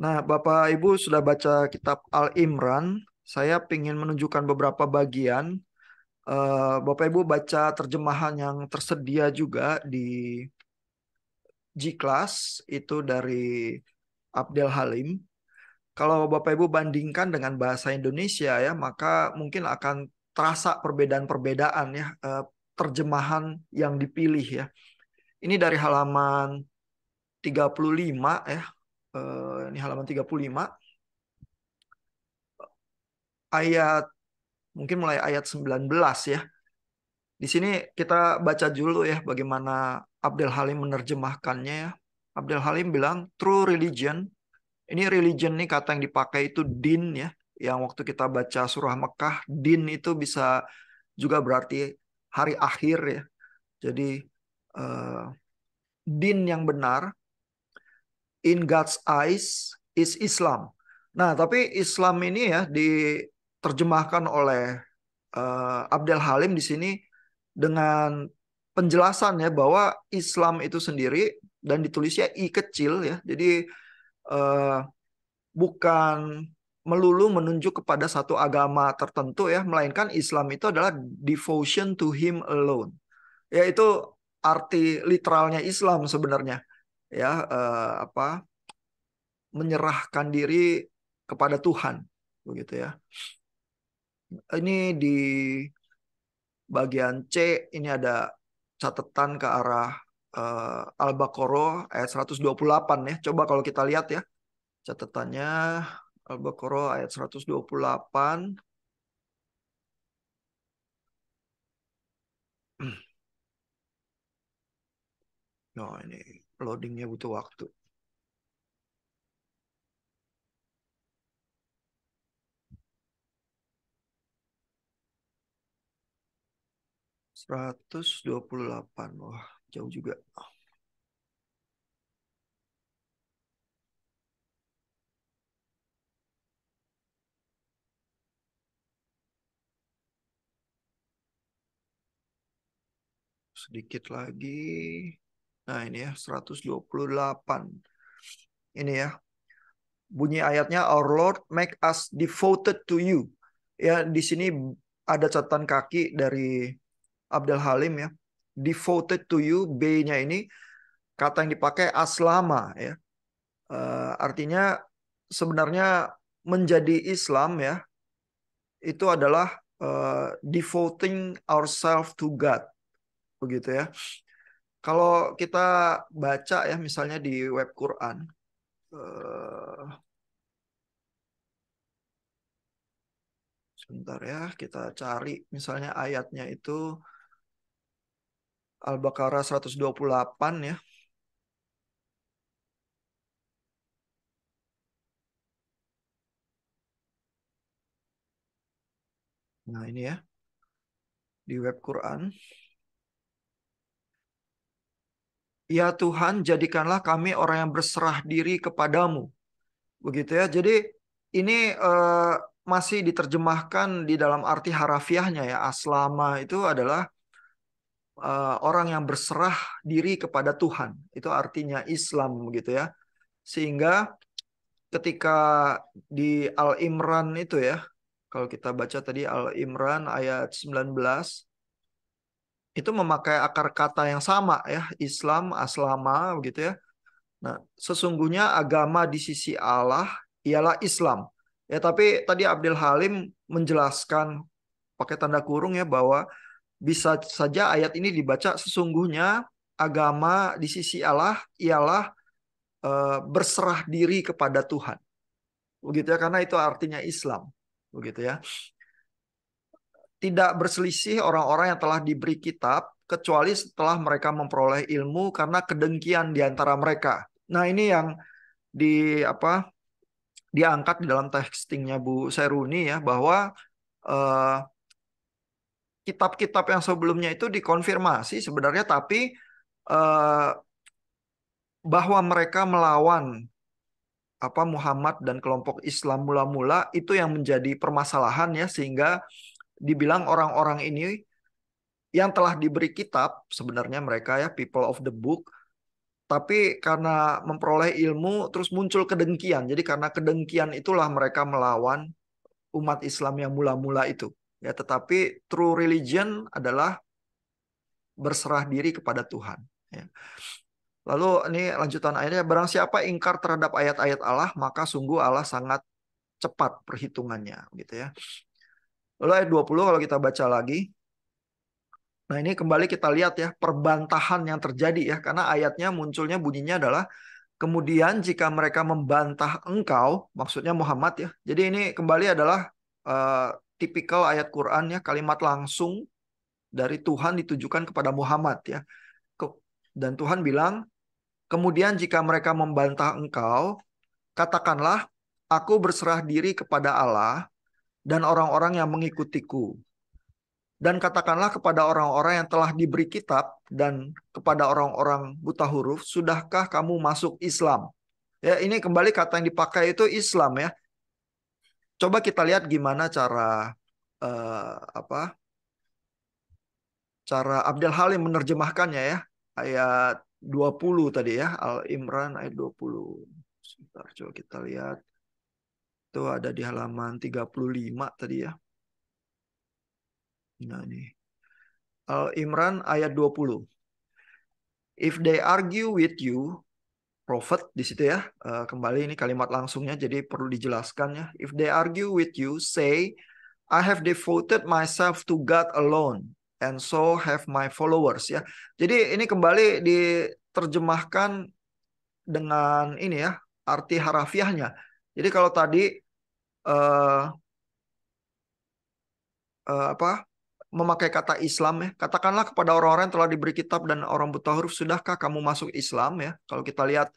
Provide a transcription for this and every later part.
Nah, Bapak Ibu sudah baca kitab Al-Imran. Saya ingin menunjukkan beberapa bagian. Eh, Bapak Ibu baca terjemahan yang tersedia juga di G-Class, itu dari Abdel Halim. Kalau Bapak Ibu bandingkan dengan bahasa Indonesia ya, maka mungkin akan terasa perbedaan-perbedaan ya, eh, terjemahan yang dipilih ya. Ini dari halaman 35 ya, Eh, ini halaman 35 ayat mungkin mulai ayat 19 ya. Di sini kita baca dulu ya bagaimana Abdul Halim menerjemahkannya ya. Abdul Halim bilang true religion. Ini religion nih kata yang dipakai itu din ya. Yang waktu kita baca surah Mekah, din itu bisa juga berarti hari akhir ya. Jadi uh, din yang benar in God's eyes is Islam. Nah, tapi Islam ini ya diterjemahkan oleh uh, Abdel Halim di sini dengan penjelasan ya bahwa Islam itu sendiri dan ditulisnya i kecil ya. Jadi uh, bukan melulu menunjuk kepada satu agama tertentu ya, melainkan Islam itu adalah devotion to him alone. Yaitu arti literalnya Islam sebenarnya ya uh, apa menyerahkan diri kepada Tuhan begitu ya. Ini di bagian C ini ada catatan ke arah uh, Al-Baqarah ayat 128 ya. Coba kalau kita lihat ya catatannya Al-Baqarah ayat 128 No, hmm. ini loadingnya butuh waktu. Seratus dua puluh delapan, wah jauh juga. sedikit lagi Nah, ini ya 128. Ini ya. Bunyi ayatnya Our Lord make us devoted to you. Ya, di sini ada catatan kaki dari Abdul Halim ya. Devoted to you B-nya ini kata yang dipakai aslama ya. Uh, artinya sebenarnya menjadi Islam ya itu adalah uh, devoting ourselves to God begitu ya kalau kita baca ya misalnya di web Quran, eh, sebentar ya kita cari misalnya ayatnya itu Al-Baqarah 128 ya. Nah ini ya di web Quran Ya Tuhan, jadikanlah kami orang yang berserah diri kepadamu. Begitu ya. Jadi ini uh, masih diterjemahkan di dalam arti harafiahnya ya. Aslama itu adalah uh, orang yang berserah diri kepada Tuhan. Itu artinya Islam begitu ya. Sehingga ketika di Al Imran itu ya, kalau kita baca tadi Al Imran ayat 19 itu memakai akar kata yang sama ya, Islam, aslama begitu ya. Nah, sesungguhnya agama di sisi Allah ialah Islam. Ya, tapi tadi Abdul Halim menjelaskan pakai tanda kurung ya bahwa bisa saja ayat ini dibaca sesungguhnya agama di sisi Allah ialah e, berserah diri kepada Tuhan. Begitu ya karena itu artinya Islam. Begitu ya tidak berselisih orang-orang yang telah diberi kitab kecuali setelah mereka memperoleh ilmu karena kedengkian di antara mereka. Nah, ini yang di apa diangkat di dalam textingnya Bu Seruni ya bahwa kitab eh, kitab-kitab yang sebelumnya itu dikonfirmasi sebenarnya tapi uh, bahwa mereka melawan apa Muhammad dan kelompok Islam mula-mula itu yang menjadi permasalahan ya sehingga dibilang orang-orang ini yang telah diberi kitab sebenarnya mereka ya people of the book tapi karena memperoleh ilmu terus muncul kedengkian jadi karena kedengkian itulah mereka melawan umat Islam yang mula-mula itu ya tetapi true religion adalah berserah diri kepada Tuhan ya. Lalu ini lanjutan ayatnya barang siapa ingkar terhadap ayat-ayat Allah maka sungguh Allah sangat cepat perhitungannya gitu ya. Lalu ayat 20 kalau kita baca lagi. Nah ini kembali kita lihat ya perbantahan yang terjadi ya. Karena ayatnya munculnya bunyinya adalah kemudian jika mereka membantah engkau, maksudnya Muhammad ya. Jadi ini kembali adalah uh, tipikal ayat Quran ya kalimat langsung dari Tuhan ditujukan kepada Muhammad ya. Dan Tuhan bilang, kemudian jika mereka membantah engkau, katakanlah, aku berserah diri kepada Allah, dan orang-orang yang mengikutiku. Dan katakanlah kepada orang-orang yang telah diberi kitab dan kepada orang-orang buta huruf, sudahkah kamu masuk Islam? Ya, ini kembali kata yang dipakai itu Islam ya. Coba kita lihat gimana cara uh, apa? Cara Abdul Halim menerjemahkannya ya. Ayat 20 tadi ya, Al Imran ayat 20. Sebentar coba kita lihat. Itu ada di halaman 35 tadi ya. Nah ini. Al-Imran ayat 20. If they argue with you, Prophet di situ ya. Eh, kembali ini kalimat langsungnya jadi perlu dijelaskan ya. If they argue with you, say, I have devoted myself to God alone and so have my followers ya. Jadi ini kembali diterjemahkan dengan ini ya, arti harafiahnya. Jadi kalau tadi uh, uh, apa memakai kata Islam ya. Katakanlah kepada orang-orang yang telah diberi kitab dan orang buta huruf, sudahkah kamu masuk Islam ya? Kalau kita lihat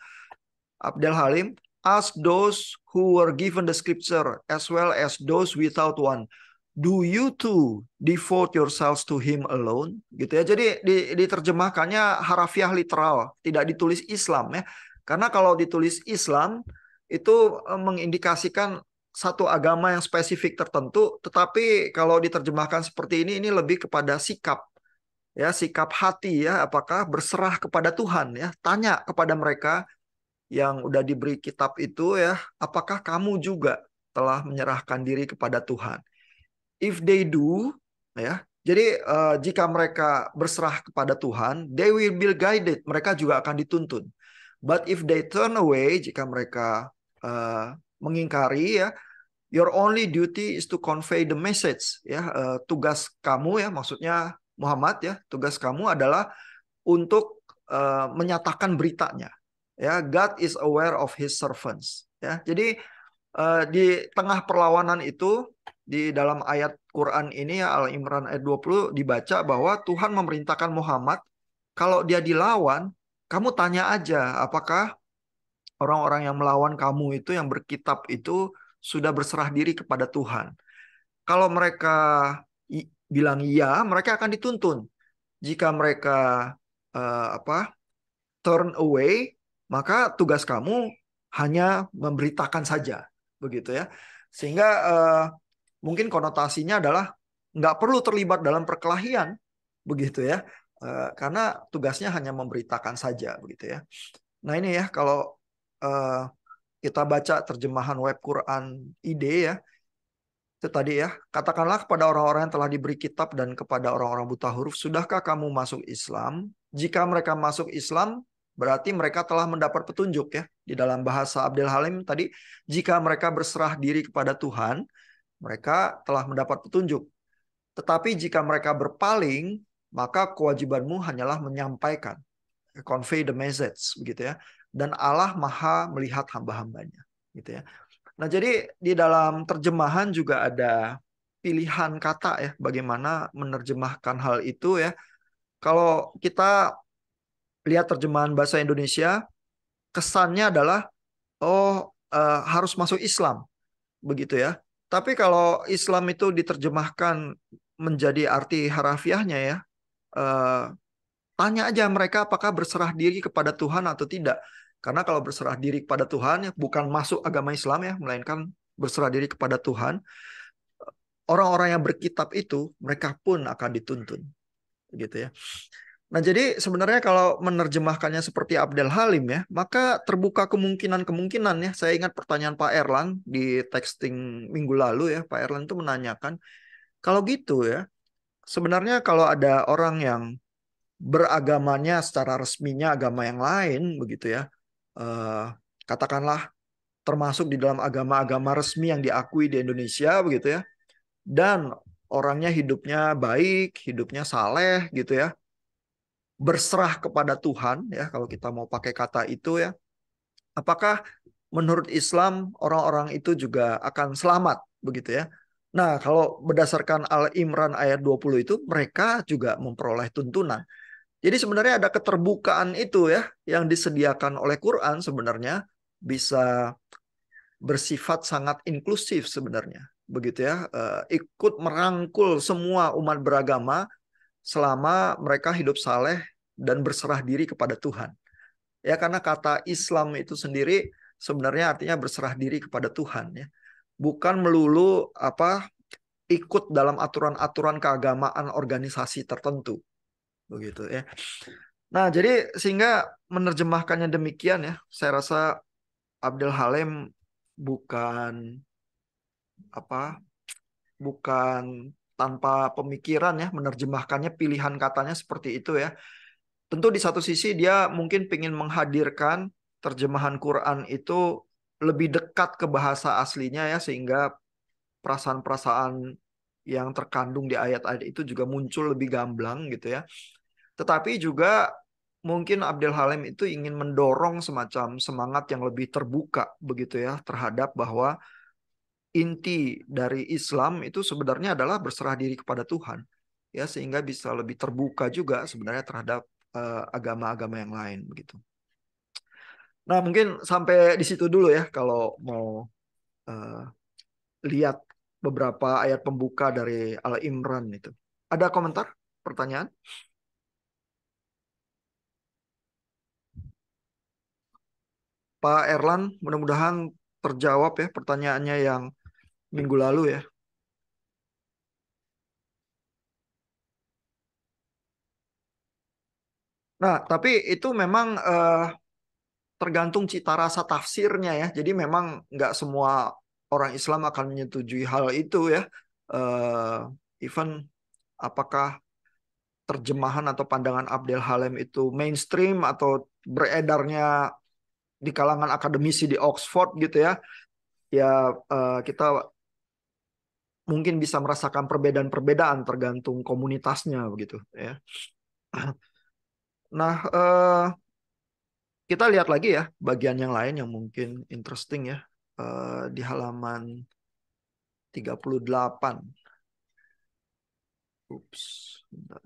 Abdul Halim, ask those who were given the scripture as well as those without one. Do you too devote yourselves to him alone? Gitu ya. Jadi di, diterjemahkannya harafiah literal, tidak ditulis Islam ya. Karena kalau ditulis Islam itu eh, mengindikasikan satu agama yang spesifik tertentu, tetapi kalau diterjemahkan seperti ini, ini lebih kepada sikap, ya sikap hati ya, apakah berserah kepada Tuhan ya, tanya kepada mereka yang udah diberi kitab itu ya, apakah kamu juga telah menyerahkan diri kepada Tuhan? If they do, ya, jadi uh, jika mereka berserah kepada Tuhan, they will be guided, mereka juga akan dituntun. But if they turn away, jika mereka uh, mengingkari ya your only duty is to convey the message ya uh, tugas kamu ya maksudnya Muhammad ya tugas kamu adalah untuk uh, menyatakan beritanya ya God is aware of his servants ya jadi uh, di tengah perlawanan itu di dalam ayat Quran ini ya Al Imran ayat 20 dibaca bahwa Tuhan memerintahkan Muhammad kalau dia dilawan kamu tanya aja apakah orang-orang yang melawan kamu itu yang berkitab itu sudah berserah diri kepada Tuhan. Kalau mereka bilang iya, mereka akan dituntun. Jika mereka uh, apa turn away, maka tugas kamu hanya memberitakan saja, begitu ya. Sehingga uh, mungkin konotasinya adalah nggak perlu terlibat dalam perkelahian, begitu ya. Eh, karena tugasnya hanya memberitakan saja, begitu ya. Nah ini ya kalau Eh, kita baca terjemahan web Quran ide ya itu tadi ya katakanlah kepada orang-orang yang telah diberi kitab dan kepada orang-orang buta huruf sudahkah kamu masuk Islam jika mereka masuk Islam berarti mereka telah mendapat petunjuk ya di dalam bahasa Abdul Halim tadi jika mereka berserah diri kepada Tuhan mereka telah mendapat petunjuk tetapi jika mereka berpaling maka kewajibanmu hanyalah menyampaikan convey the message begitu ya dan Allah maha melihat hamba-hambanya gitu ya. Nah, jadi di dalam terjemahan juga ada pilihan kata ya bagaimana menerjemahkan hal itu ya. Kalau kita lihat terjemahan bahasa Indonesia kesannya adalah oh eh, harus masuk Islam begitu ya. Tapi kalau Islam itu diterjemahkan menjadi arti harafiahnya ya eh, tanya aja mereka apakah berserah diri kepada Tuhan atau tidak. Karena kalau berserah diri kepada Tuhan, ya, bukan masuk agama Islam ya, melainkan berserah diri kepada Tuhan. Orang-orang yang berkitab itu, mereka pun akan dituntun. Gitu ya. Nah, jadi sebenarnya kalau menerjemahkannya seperti Abdel Halim ya, maka terbuka kemungkinan-kemungkinan ya. Saya ingat pertanyaan Pak Erlang di texting minggu lalu ya, Pak Erlang itu menanyakan, kalau gitu ya, sebenarnya kalau ada orang yang beragamanya secara resminya agama yang lain begitu ya, Eh, katakanlah termasuk di dalam agama-agama resmi yang diakui di Indonesia begitu ya. Dan orangnya hidupnya baik, hidupnya saleh gitu ya. Berserah kepada Tuhan ya kalau kita mau pakai kata itu ya. Apakah menurut Islam orang-orang itu juga akan selamat begitu ya. Nah, kalau berdasarkan Al Imran ayat 20 itu mereka juga memperoleh tuntunan. Jadi sebenarnya ada keterbukaan itu ya yang disediakan oleh Quran sebenarnya bisa bersifat sangat inklusif sebenarnya. Begitu ya, eh, ikut merangkul semua umat beragama selama mereka hidup saleh dan berserah diri kepada Tuhan. Ya karena kata Islam itu sendiri sebenarnya artinya berserah diri kepada Tuhan ya. Bukan melulu apa ikut dalam aturan-aturan keagamaan organisasi tertentu begitu ya. Nah, jadi sehingga menerjemahkannya demikian ya, saya rasa Abdul Halim bukan apa? bukan tanpa pemikiran ya menerjemahkannya pilihan katanya seperti itu ya. Tentu di satu sisi dia mungkin ingin menghadirkan terjemahan Quran itu lebih dekat ke bahasa aslinya ya sehingga perasaan-perasaan yang terkandung di ayat-ayat itu juga muncul lebih gamblang gitu ya. Tetapi juga mungkin Abdul Halim itu ingin mendorong semacam semangat yang lebih terbuka begitu ya terhadap bahwa inti dari Islam itu sebenarnya adalah berserah diri kepada Tuhan ya sehingga bisa lebih terbuka juga sebenarnya terhadap eh, agama-agama uh, yang lain begitu. Nah mungkin sampai di situ dulu ya kalau mau uh, lihat beberapa ayat pembuka dari Al Imran itu. Ada komentar, pertanyaan? Pak Erlan, mudah-mudahan terjawab ya pertanyaannya yang minggu lalu ya. Nah, tapi itu memang eh, tergantung cita rasa tafsirnya ya. Jadi memang nggak semua orang Islam akan menyetujui hal itu ya. Uh, even apakah terjemahan atau pandangan Abdel Halim itu mainstream atau beredarnya di kalangan akademisi di Oxford gitu ya. Ya uh, kita mungkin bisa merasakan perbedaan-perbedaan tergantung komunitasnya begitu ya. Nah, uh, kita lihat lagi ya bagian yang lain yang mungkin interesting ya. Eh, di halaman 38. Ups, bentar.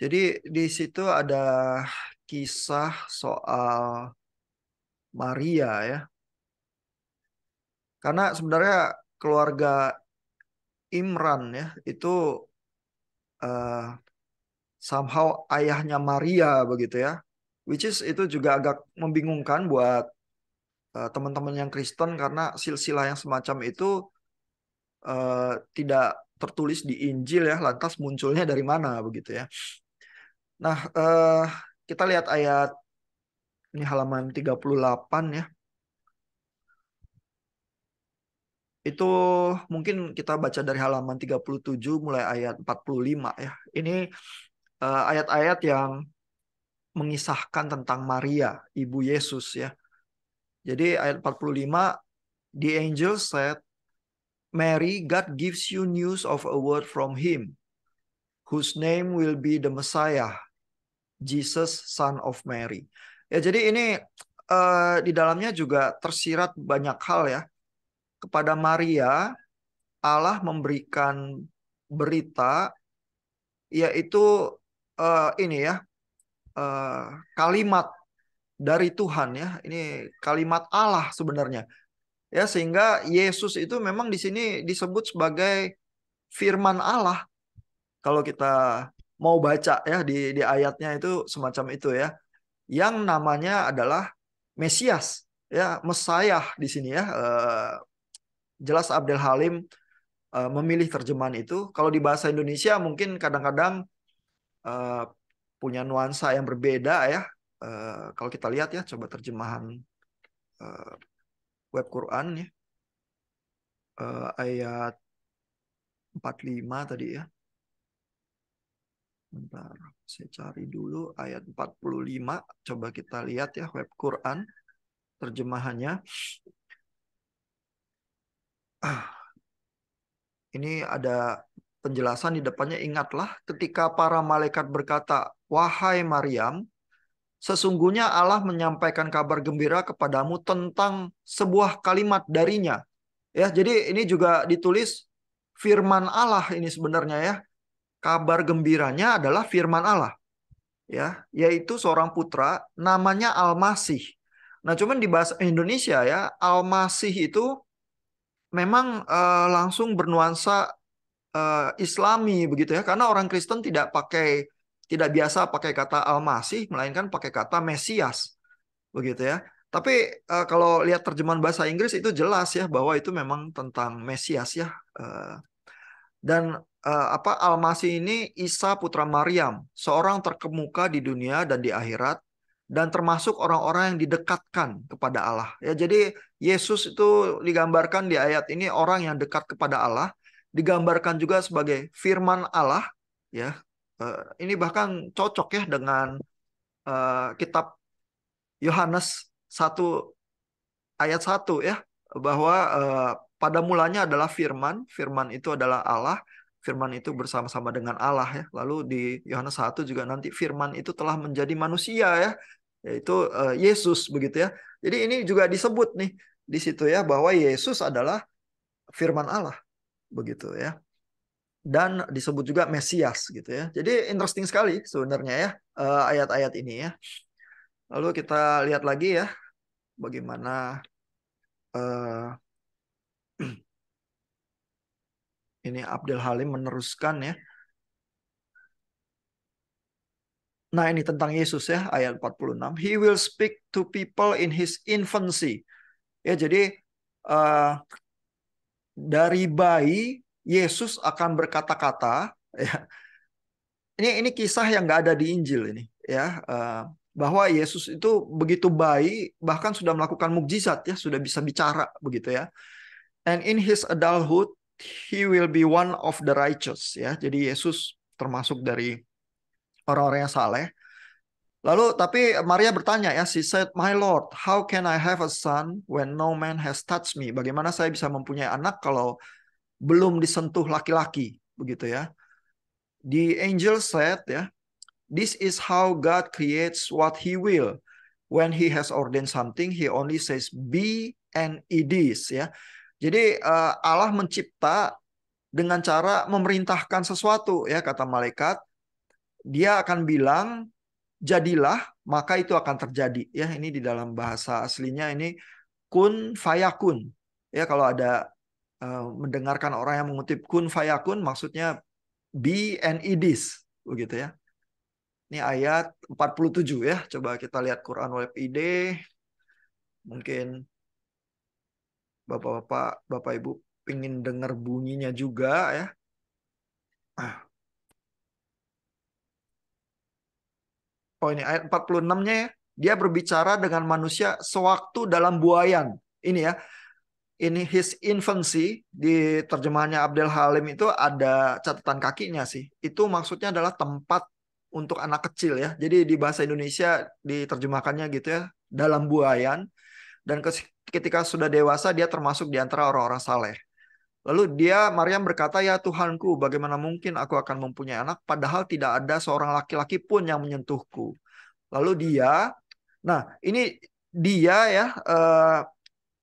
Jadi di situ ada kisah soal Maria ya. Karena sebenarnya keluarga Imran ya itu uh, somehow ayahnya Maria begitu ya. Which is itu juga agak membingungkan buat Eh, teman-teman yang Kristen karena silsilah yang semacam itu uh, tidak tertulis di Injil ya lantas munculnya dari mana begitu ya. Nah, uh, kita lihat ayat ini halaman 38 ya. Itu mungkin kita baca dari halaman 37 mulai ayat 45 ya. Ini uh, ayat -ayat yang mengisahkan tentang Maria, ibu Yesus ya jadi ayat 45 the angel said, Mary, God gives you news of a word from him whose name will be the Messiah, Jesus son of Mary. Ya jadi ini uh, di dalamnya juga tersirat banyak hal ya. Kepada Maria Allah memberikan berita yaitu uh, ini ya uh, kalimat dari Tuhan ya. Ini kalimat Allah sebenarnya. Ya sehingga Yesus itu memang di sini disebut sebagai firman Allah. Kalau kita mau baca ya di di ayatnya itu semacam itu ya. Yang namanya adalah Mesias ya, Mesayah di sini ya. E, jelas Abdul Halim e, memilih terjemahan itu. Kalau di bahasa Indonesia mungkin kadang-kadang e, punya nuansa yang berbeda ya Eh, kalau kita lihat ya coba terjemahan uh, web Quran ya uh, ayat 45 tadi ya Bentar, saya cari dulu ayat 45. Coba kita lihat ya web Quran terjemahannya. Ah, ini ada penjelasan di depannya. Ingatlah ketika para malaikat berkata, Wahai Maryam, Sesungguhnya Allah menyampaikan kabar gembira kepadamu tentang sebuah kalimat darinya. Ya, jadi ini juga ditulis firman Allah ini sebenarnya ya. Kabar gembiranya adalah firman Allah. Ya, yaitu seorang putra namanya Al-Masih. Nah, cuman di bahasa Indonesia ya, Al-Masih itu memang uh, langsung bernuansa uh, Islami begitu ya, karena orang Kristen tidak pakai tidak biasa pakai kata Al-Masih melainkan pakai kata Mesias. Begitu ya. Tapi uh, kalau lihat terjemahan bahasa Inggris itu jelas ya bahwa itu memang tentang Mesias ya. Uh, dan uh, apa al ini Isa putra Maryam, seorang terkemuka di dunia dan di akhirat dan termasuk orang-orang yang didekatkan kepada Allah. Ya, jadi Yesus itu digambarkan di ayat ini orang yang dekat kepada Allah, digambarkan juga sebagai firman Allah, ya. Eh, ini bahkan cocok ya dengan uh, kitab Yohanes 1 ayat 1 ya bahwa uh, pada mulanya adalah firman, firman itu adalah Allah, firman itu bersama-sama dengan Allah ya. Lalu di Yohanes 1 juga nanti firman itu telah menjadi manusia ya, yaitu uh, Yesus begitu ya. Jadi ini juga disebut nih di situ ya bahwa Yesus adalah firman Allah begitu ya dan disebut juga Mesias gitu ya. Jadi interesting sekali sebenarnya ya eh, ayat-ayat ini ya. Lalu kita lihat lagi ya bagaimana uh, ini Abdul Halim meneruskan ya. Nah ini tentang Yesus ya ayat 46. He will speak to people in his infancy. Ya jadi uh, dari bayi Yesus akan berkata-kata ya. Ini ini kisah yang nggak ada di Injil ini ya. Uh, bahwa Yesus itu begitu baik bahkan sudah melakukan mukjizat ya, sudah bisa bicara begitu ya. And in his adulthood he will be one of the righteous ya. Jadi Yesus termasuk dari orang-orang yang saleh. Lalu tapi Maria bertanya ya, she said, "My Lord, how can I have a son when no man has touched me?" Bagaimana saya bisa mempunyai anak kalau belum disentuh laki-laki, begitu ya. The angel said ya, this is how God creates what he will. When he has ordained something, he only says be and it is ya. Jadi eh, Allah mencipta dengan cara memerintahkan sesuatu ya kata malaikat. Dia akan bilang jadilah maka itu akan terjadi ya ini di dalam bahasa aslinya ini kun fayakun ya kalau ada Eh, mendengarkan orang yang mengutip kun fayakun maksudnya be and it is begitu ya. Ini ayat 47 ya. Coba kita lihat Quran Web ID. Mungkin Bapak-bapak, Bapak Ibu ingin dengar bunyinya juga ya. Ah. Oh ini ayat 46-nya ya. Dia berbicara dengan manusia sewaktu dalam buayan. Ini ya, in his infancy di terjemahannya Abdel Halim itu ada catatan kakinya sih. Itu maksudnya adalah tempat untuk anak kecil ya. Jadi di bahasa Indonesia diterjemahkannya gitu ya, dalam buayan dan ketika sudah dewasa dia termasuk di antara orang-orang saleh. Lalu dia Maryam berkata, "Ya Tuhanku, bagaimana mungkin aku akan mempunyai anak padahal tidak ada seorang laki-laki pun yang menyentuhku." Lalu dia Nah, ini dia ya eh,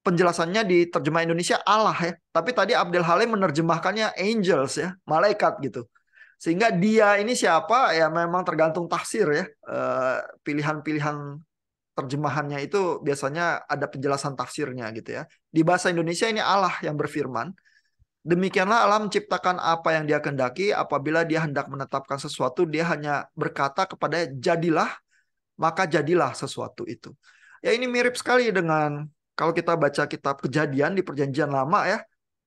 penjelasannya di terjemah Indonesia Allah ya. Tapi tadi Abdul Halim menerjemahkannya angels ya, malaikat gitu. Sehingga dia ini siapa ya memang tergantung tafsir ya. Eh, pilihan-pilihan terjemahannya itu biasanya ada penjelasan tafsirnya gitu ya. Di bahasa Indonesia ini Allah yang berfirman. Demikianlah alam ciptakan apa yang dia kendaki apabila dia hendak menetapkan sesuatu dia hanya berkata kepada jadilah maka jadilah sesuatu itu. Ya ini mirip sekali dengan kalau kita baca kitab Kejadian di Perjanjian Lama ya,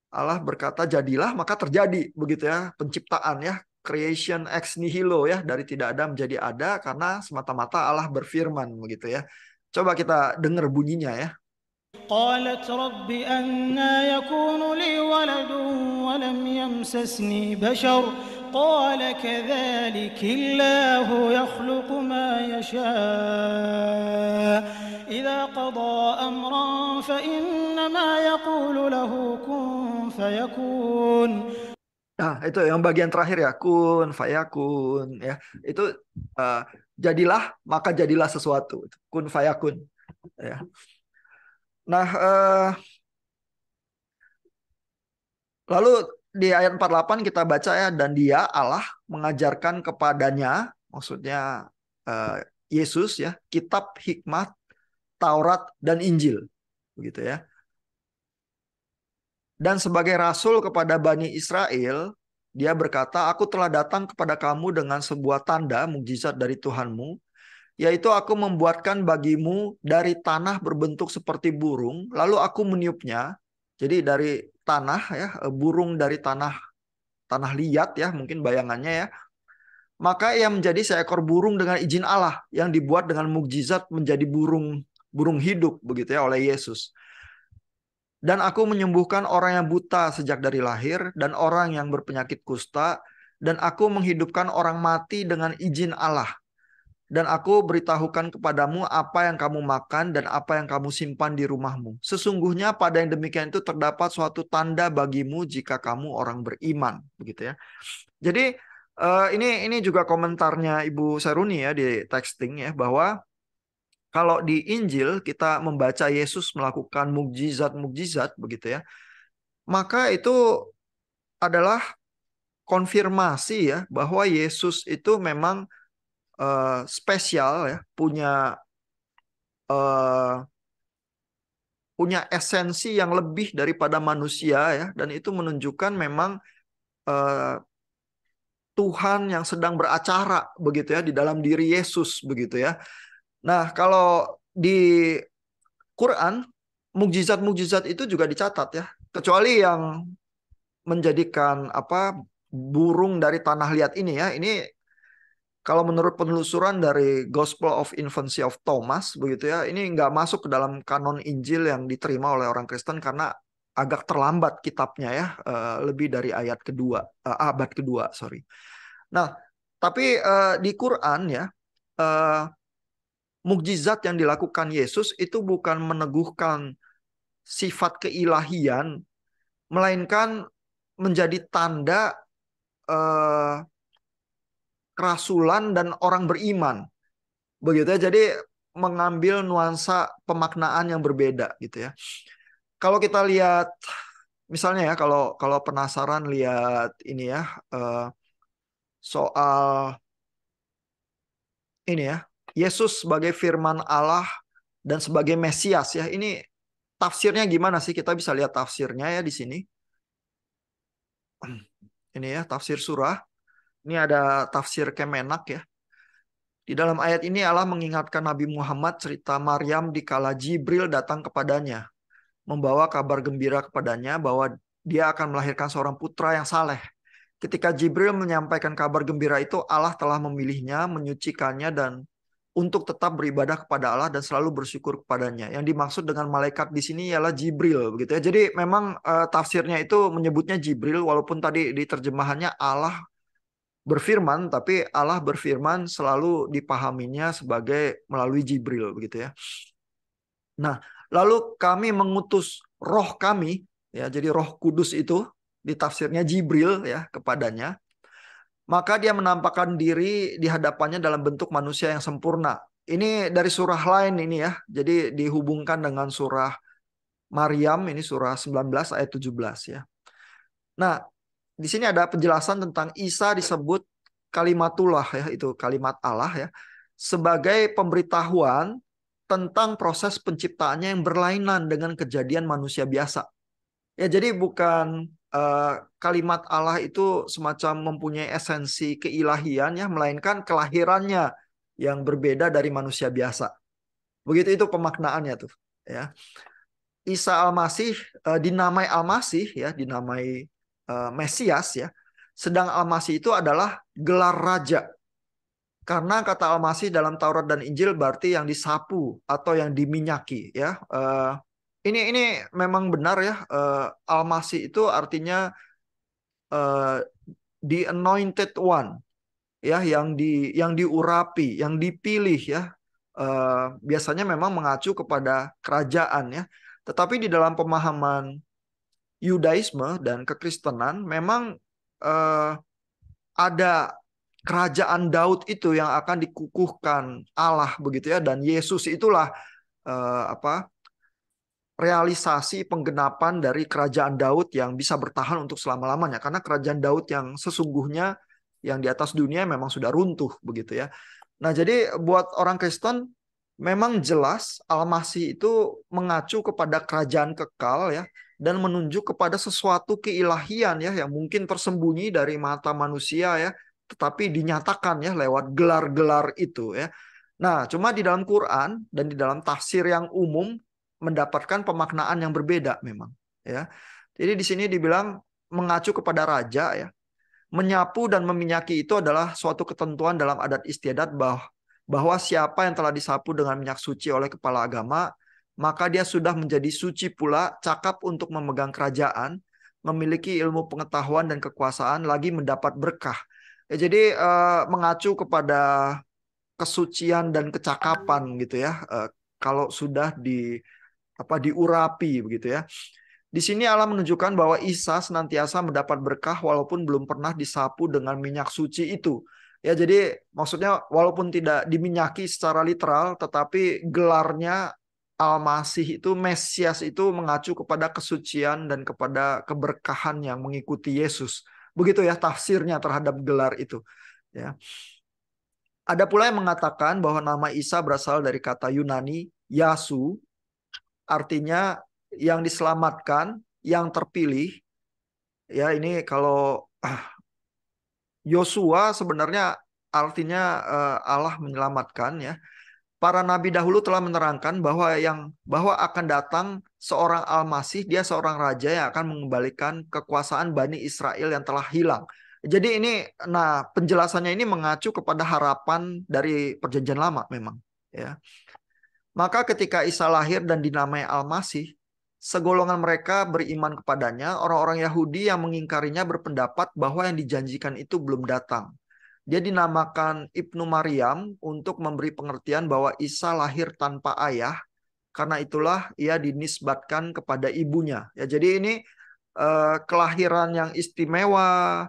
Allah berkata jadilah maka terjadi begitu ya penciptaan ya creation ex nihilo ya dari tidak ada menjadi ada karena semata-mata Allah berfirman begitu ya. Coba kita dengar bunyinya ya. قالت رب أنا يكون لي ولد ولم يمسسني بشر قال كذلك الله يخلق ما يشاء إذا قضى أمرا فإنما يقول له كن فيكون Nah, itu yang bagian terakhir ya, kun, fayakun, ya. Itu uh, jadilah, maka jadilah sesuatu. Kun fayakun. Ya. Nah, uh, lalu di ayat 48 kita baca ya dan dia Allah mengajarkan kepadanya maksudnya uh, Yesus ya kitab hikmat Taurat dan Injil begitu ya dan sebagai rasul kepada Bani Israel dia berkata aku telah datang kepada kamu dengan sebuah tanda mukjizat dari Tuhanmu yaitu aku membuatkan bagimu dari tanah berbentuk seperti burung lalu aku meniupnya jadi dari tanah ya, eh, burung dari tanah tanah liat ya, mungkin bayangannya ya. Maka ia menjadi seekor burung dengan izin Allah yang dibuat dengan mukjizat menjadi burung burung hidup begitu ya oleh Yesus. Dan aku menyembuhkan orang yang buta sejak dari lahir dan orang yang berpenyakit kusta dan aku menghidupkan orang mati dengan izin Allah dan aku beritahukan kepadamu apa yang kamu makan dan apa yang kamu simpan di rumahmu. Sesungguhnya pada yang demikian itu terdapat suatu tanda bagimu jika kamu orang beriman, begitu ya. Jadi eh, ini ini juga komentarnya Ibu Saruni ya di texting ya bahwa kalau di Injil kita membaca Yesus melakukan mukjizat-mukjizat begitu ya. Maka itu adalah konfirmasi ya bahwa Yesus itu memang uh, spesial ya, punya uh, punya esensi yang lebih daripada manusia ya dan itu menunjukkan memang uh, Tuhan yang sedang beracara begitu ya di dalam diri Yesus begitu ya. Nah, kalau di Quran mukjizat-mukjizat itu juga dicatat ya, kecuali yang menjadikan apa burung dari tanah liat ini ya. Ini kalau menurut penelusuran dari Gospel of Infancy of Thomas begitu ya, ini nggak masuk ke dalam kanon Injil yang diterima oleh orang Kristen karena agak terlambat kitabnya ya, eh, lebih dari ayat kedua, eh, abad kedua, sorry. Nah, tapi eh, di Quran ya, mukjizat yang dilakukan Yesus itu bukan meneguhkan sifat keilahian, melainkan menjadi tanda kerasulan dan orang beriman. Begitu ya. Jadi mengambil nuansa pemaknaan yang berbeda gitu ya. Kalau kita lihat misalnya ya kalau kalau penasaran lihat ini ya uh, soal ini ya Yesus sebagai firman Allah dan sebagai Mesias ya ini tafsirnya gimana sih kita bisa lihat tafsirnya ya di sini ini ya tafsir surah ini ada tafsir Kemenak ya. Di dalam ayat ini Allah mengingatkan Nabi Muhammad cerita Maryam dikala Jibril datang kepadanya, membawa kabar gembira kepadanya bahwa dia akan melahirkan seorang putra yang saleh. Ketika Jibril menyampaikan kabar gembira itu, Allah telah memilihnya, menyucikannya dan untuk tetap beribadah kepada Allah dan selalu bersyukur kepadanya. Yang dimaksud dengan malaikat di sini ialah Jibril begitu ya. Jadi memang e, tafsirnya itu menyebutnya Jibril walaupun tadi di terjemahannya Allah berfirman, tapi Allah berfirman selalu dipahaminya sebagai melalui Jibril begitu ya. Nah, lalu kami mengutus roh kami ya, jadi roh kudus itu ditafsirnya Jibril ya kepadanya. Maka dia menampakkan diri di hadapannya dalam bentuk manusia yang sempurna. Ini dari surah lain ini ya. Jadi dihubungkan dengan surah Maryam ini surah 19 ayat 17 ya. Nah, di sini ada penjelasan tentang Isa disebut kalimatullah ya itu kalimat Allah ya sebagai pemberitahuan tentang proses penciptaannya yang berlainan dengan kejadian manusia biasa. Ya jadi bukan uh, kalimat Allah itu semacam mempunyai esensi keilahian ya melainkan kelahirannya yang berbeda dari manusia biasa. Begitu itu pemaknaannya tuh ya. Isa Al-Masih uh, dinamai Al-Masih ya dinamai Eh, Mesias ya. Sedang al itu adalah gelar raja. Karena kata al dalam Taurat dan Injil berarti yang disapu atau yang diminyaki ya. Uh, ini ini memang benar ya. Uh, eh, al itu artinya uh, the anointed one ya yang di yang diurapi, yang dipilih ya. Uh, biasanya memang mengacu kepada kerajaan ya. Tetapi di dalam pemahaman Yudaisme dan kekristenan memang eh, ada kerajaan Daud itu yang akan dikukuhkan Allah begitu ya dan Yesus itulah eh, apa realisasi penggenapan dari kerajaan Daud yang bisa bertahan untuk selama-lamanya karena kerajaan Daud yang sesungguhnya yang di atas dunia memang sudah runtuh begitu ya. Nah, jadi buat orang Kristen memang jelas Al-Masih itu mengacu kepada kerajaan kekal ya dan menunjuk kepada sesuatu keilahian ya yang mungkin tersembunyi dari mata manusia ya tetapi dinyatakan ya lewat gelar-gelar itu ya. Nah, cuma di dalam Quran dan di dalam tafsir yang umum mendapatkan pemaknaan yang berbeda memang ya. Jadi di sini dibilang mengacu kepada raja ya. Menyapu dan meminyaki itu adalah suatu ketentuan dalam adat istiadat bahwa bahwa siapa yang telah disapu dengan minyak suci oleh kepala agama maka dia sudah menjadi suci pula, cakap untuk memegang kerajaan, memiliki ilmu pengetahuan dan kekuasaan, lagi mendapat berkah. Ya, jadi eh, mengacu kepada kesucian dan kecakapan gitu ya, eh, kalau sudah di apa diurapi begitu ya. Di sini Allah menunjukkan bahwa Isa senantiasa mendapat berkah walaupun belum pernah disapu dengan minyak suci itu. Ya jadi maksudnya walaupun tidak diminyaki secara literal tetapi gelarnya Al-Masih itu Mesias itu mengacu kepada kesucian dan kepada keberkahan yang mengikuti Yesus. Begitu ya tafsirnya terhadap gelar itu. Ya. Ada pula yang mengatakan bahwa nama Isa berasal dari kata Yunani Yasu artinya yang diselamatkan, yang terpilih. Ya, ini kalau ah, Yosua sebenarnya artinya eh, Allah menyelamatkan ya para nabi dahulu telah menerangkan bahwa yang bahwa akan datang seorang Al-Masih, dia seorang raja yang akan mengembalikan kekuasaan Bani Israel yang telah hilang. Jadi ini nah penjelasannya ini mengacu kepada harapan dari perjanjian lama memang ya. Maka ketika Isa lahir dan dinamai Al-Masih, segolongan mereka beriman kepadanya, orang-orang Yahudi yang mengingkarinya berpendapat bahwa yang dijanjikan itu belum datang dia dinamakan Ibnu Maryam untuk memberi pengertian bahwa Isa lahir tanpa ayah karena itulah ia dinisbatkan kepada ibunya. Ya jadi ini eh, kelahiran yang istimewa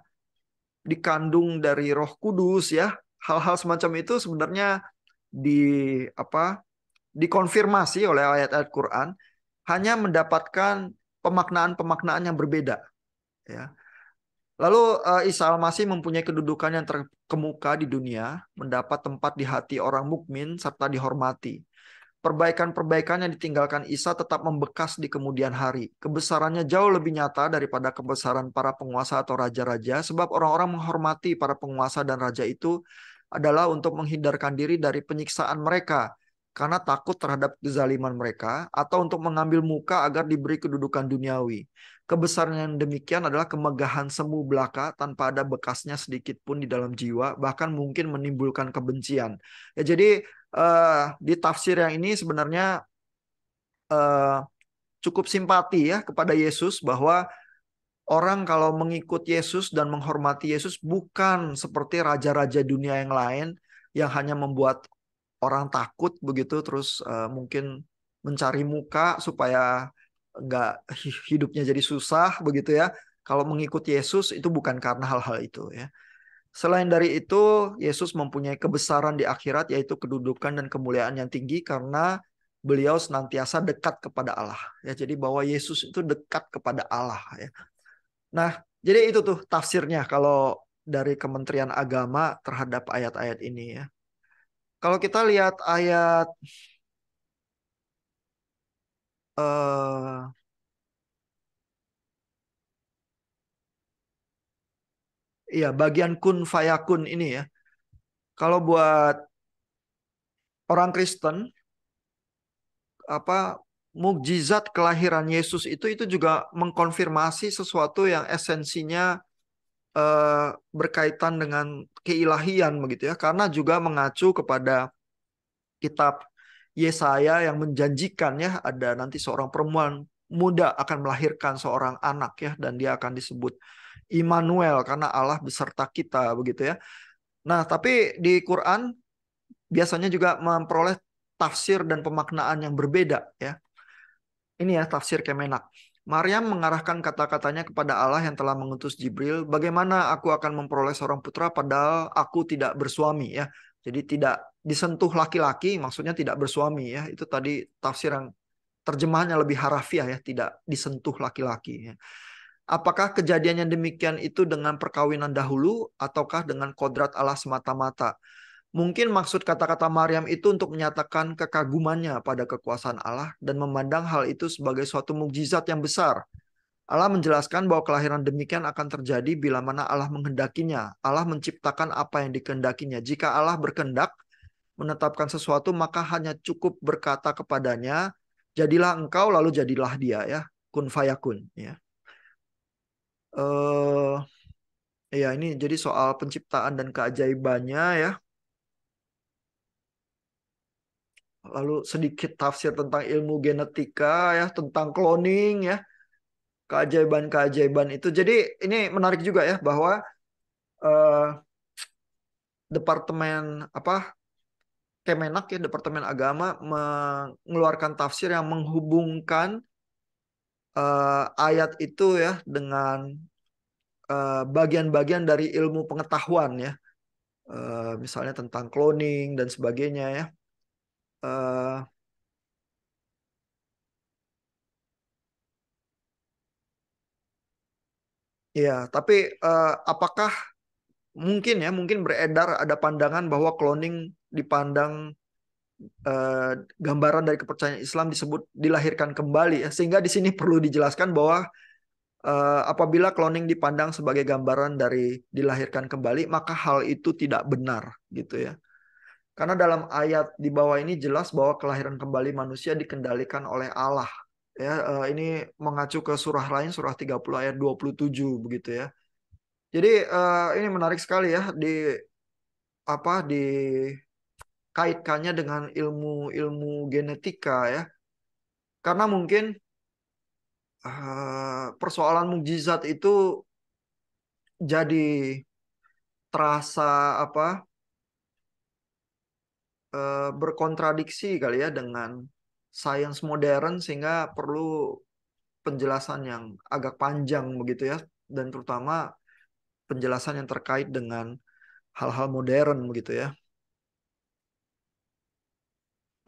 dikandung dari Roh Kudus ya. Hal-hal semacam itu sebenarnya di apa dikonfirmasi oleh ayat-ayat Quran hanya mendapatkan pemaknaan-pemaknaan yang berbeda ya Lalu uh, Isa Al-Masih mempunyai kedudukan yang terkemuka di dunia, mendapat tempat di hati orang mukmin serta dihormati. Perbaikan-perbaikan yang ditinggalkan Isa tetap membekas di kemudian hari. Kebesarannya jauh lebih nyata daripada kebesaran para penguasa atau raja-raja, sebab orang-orang menghormati para penguasa dan raja itu adalah untuk menghindarkan diri dari penyiksaan mereka karena takut terhadap kezaliman mereka atau untuk mengambil muka agar diberi kedudukan duniawi. Kebesaran yang demikian adalah kemegahan semu belaka tanpa ada bekasnya sedikit pun di dalam jiwa, bahkan mungkin menimbulkan kebencian. Ya jadi uh, di tafsir yang ini sebenarnya uh, cukup simpati ya kepada Yesus bahwa orang kalau mengikut Yesus dan menghormati Yesus bukan seperti raja-raja dunia yang lain yang hanya membuat orang takut begitu terus uh, mungkin mencari muka supaya nggak hidupnya jadi susah begitu ya. Kalau mengikuti Yesus itu bukan karena hal-hal itu ya. Selain dari itu, Yesus mempunyai kebesaran di akhirat yaitu kedudukan dan kemuliaan yang tinggi karena beliau senantiasa dekat kepada Allah. Ya, jadi bahwa Yesus itu dekat kepada Allah ya. Nah, jadi itu tuh tafsirnya kalau dari Kementerian Agama terhadap ayat-ayat ini ya. Kalau kita lihat ayat uh, Iya, bagian kun fayakun ini ya. Kalau buat orang Kristen, apa mukjizat kelahiran Yesus itu itu juga mengkonfirmasi sesuatu yang esensinya uh, berkaitan dengan keilahian begitu ya karena juga mengacu kepada kitab Yesaya yang menjanjikan ya ada nanti seorang perempuan muda akan melahirkan seorang anak ya dan dia akan disebut Immanuel karena Allah beserta kita begitu ya. Nah, tapi di Quran biasanya juga memperoleh tafsir dan pemaknaan yang berbeda ya. Ini ya tafsir Kemenak. Maryam mengarahkan kata-katanya kepada Allah yang telah mengutus Jibril, bagaimana aku akan memperoleh seorang putra padahal aku tidak bersuami ya. Jadi tidak disentuh laki-laki, maksudnya tidak bersuami ya. Itu tadi tafsir yang terjemahannya lebih harafiah ya, tidak disentuh laki-laki ya. Apakah kejadian yang demikian itu dengan perkawinan dahulu ataukah dengan kodrat Allah semata-mata? Mungkin maksud kata-kata Maryam itu untuk menyatakan kekagumannya pada kekuasaan Allah dan memandang hal itu sebagai suatu mukjizat yang besar. Allah menjelaskan bahwa kelahiran demikian akan terjadi bila mana Allah menghendakinya. Allah menciptakan apa yang dikehendakinya. Jika Allah berkehendak menetapkan sesuatu, maka hanya cukup berkata kepadanya, jadilah engkau lalu jadilah dia ya. Kun fayakun ya. Eh uh, ya ini jadi soal penciptaan dan keajaibannya ya. lalu sedikit tafsir tentang ilmu genetika ya, tentang cloning ya. Keajaiban-keajaiban itu. Jadi ini menarik juga ya bahwa uh, departemen apa Kemenak ya Departemen Agama mengeluarkan tafsir yang menghubungkan uh, ayat itu ya dengan eh, bagian-bagian uh, dari ilmu pengetahuan ya. Uh, misalnya tentang cloning dan sebagainya ya uh, tapi uh, apakah mungkin ya, mungkin beredar ada pandangan bahwa cloning dipandang uh, gambaran dari kepercayaan Islam disebut dilahirkan kembali ya, sehingga di sini perlu dijelaskan bahwa uh, apabila cloning dipandang sebagai gambaran dari dilahirkan kembali, maka hal itu tidak benar gitu ya. Karena dalam ayat di bawah ini jelas bahwa kelahiran kembali manusia dikendalikan oleh Allah. Ya, eh, ini mengacu ke surah lain surah 30 ayat 27 begitu ya. Jadi eh, ini menarik sekali ya di apa di kaitkannya dengan ilmu-ilmu genetika ya. Karena mungkin eh, persoalan mukjizat itu jadi terasa apa Eh, berkontradiksi kali ya dengan sains modern sehingga perlu penjelasan yang agak panjang begitu ya dan terutama penjelasan yang terkait dengan hal-hal modern begitu ya.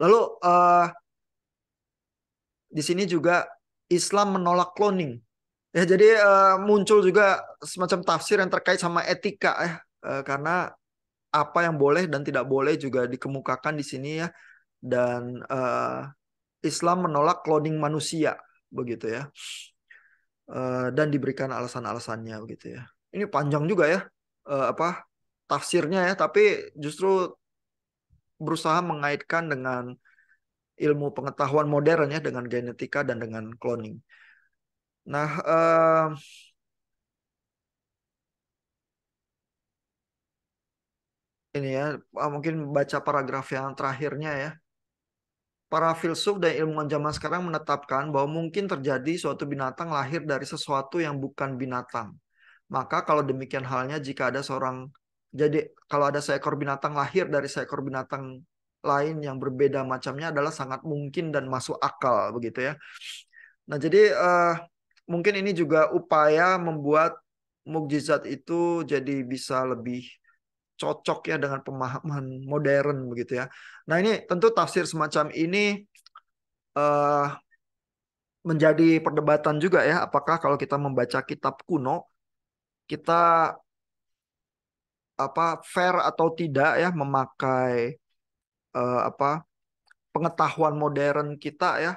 Lalu uh, di sini juga Islam menolak cloning. Ya jadi uh, muncul juga semacam tafsir yang terkait sama etika ya uh, karena apa yang boleh dan tidak boleh juga dikemukakan di sini ya dan uh, Islam menolak cloning manusia begitu ya uh, dan diberikan alasan-alasannya begitu ya ini panjang juga ya uh, apa tafsirnya ya tapi justru berusaha mengaitkan dengan ilmu pengetahuan modern ya dengan genetika dan dengan cloning nah uh, ini ya, ah, mungkin baca paragraf yang terakhirnya ya. Para filsuf dan ilmuwan zaman sekarang menetapkan bahwa mungkin terjadi suatu binatang lahir dari sesuatu yang bukan binatang. Maka kalau demikian halnya jika ada seorang jadi kalau ada seekor binatang lahir dari seekor binatang lain yang berbeda macamnya adalah sangat mungkin dan masuk akal begitu ya. Nah, jadi uh, mungkin ini juga upaya membuat mukjizat itu jadi bisa lebih cocok ya dengan pemahaman modern begitu ya. Nah ini tentu tafsir semacam ini uh, menjadi perdebatan juga ya. Apakah kalau kita membaca kitab kuno kita apa fair atau tidak ya memakai uh, apa pengetahuan modern kita ya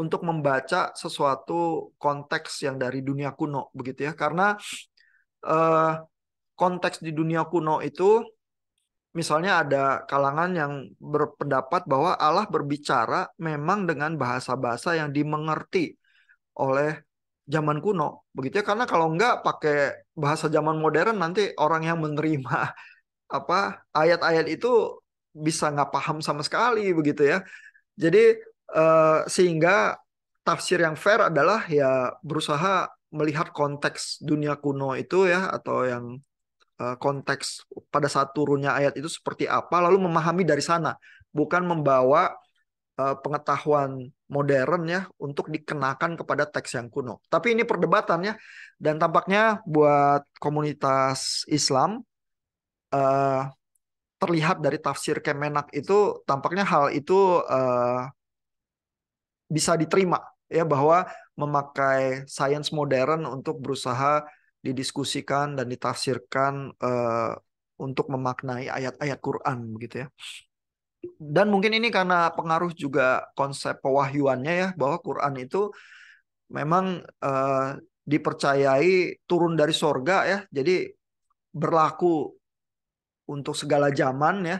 untuk membaca sesuatu konteks yang dari dunia kuno begitu ya karena uh, konteks di dunia kuno itu misalnya ada kalangan yang berpendapat bahwa Allah berbicara memang dengan bahasa-bahasa yang dimengerti oleh zaman kuno. Begitu ya karena kalau enggak pakai bahasa zaman modern nanti orang yang menerima apa ayat-ayat itu bisa nggak paham sama sekali begitu ya. Jadi eh, sehingga tafsir yang fair adalah ya berusaha melihat konteks dunia kuno itu ya atau yang Eh, konteks pada saat turunnya ayat itu seperti apa, lalu memahami dari sana, bukan membawa eh, pengetahuan modern ya untuk dikenakan kepada teks yang kuno. Tapi ini perdebatannya dan tampaknya buat komunitas Islam eh, terlihat dari tafsir Kemenak itu tampaknya hal itu bisa diterima ya bahwa memakai sains modern untuk berusaha didiskusikan dan ditafsirkan uh, untuk memaknai ayat-ayat Quran begitu ya. Dan mungkin ini karena pengaruh juga konsep pewahyuannya ya bahwa Quran itu memang uh, dipercayai turun dari sorga ya, jadi berlaku untuk segala zaman ya,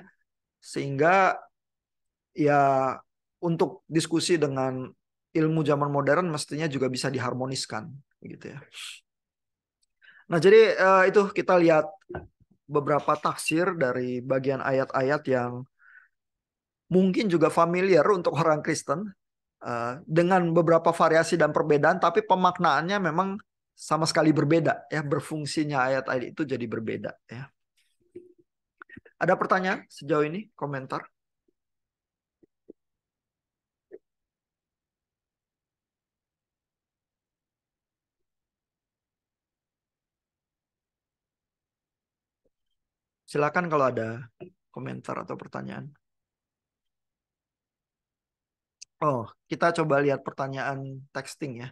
sehingga ya untuk diskusi dengan ilmu zaman modern mestinya juga bisa diharmoniskan gitu ya. Nah, jadi uh, itu kita lihat beberapa tafsir dari bagian ayat-ayat yang mungkin juga familiar untuk orang Kristen uh, dengan beberapa variasi dan perbedaan, tapi pemaknaannya memang sama sekali berbeda ya berfungsinya ayat-ayat itu jadi berbeda ya. Ada pertanyaan sejauh ini komentar? Silakan kalau ada komentar atau pertanyaan. Oh, kita coba lihat pertanyaan texting ya.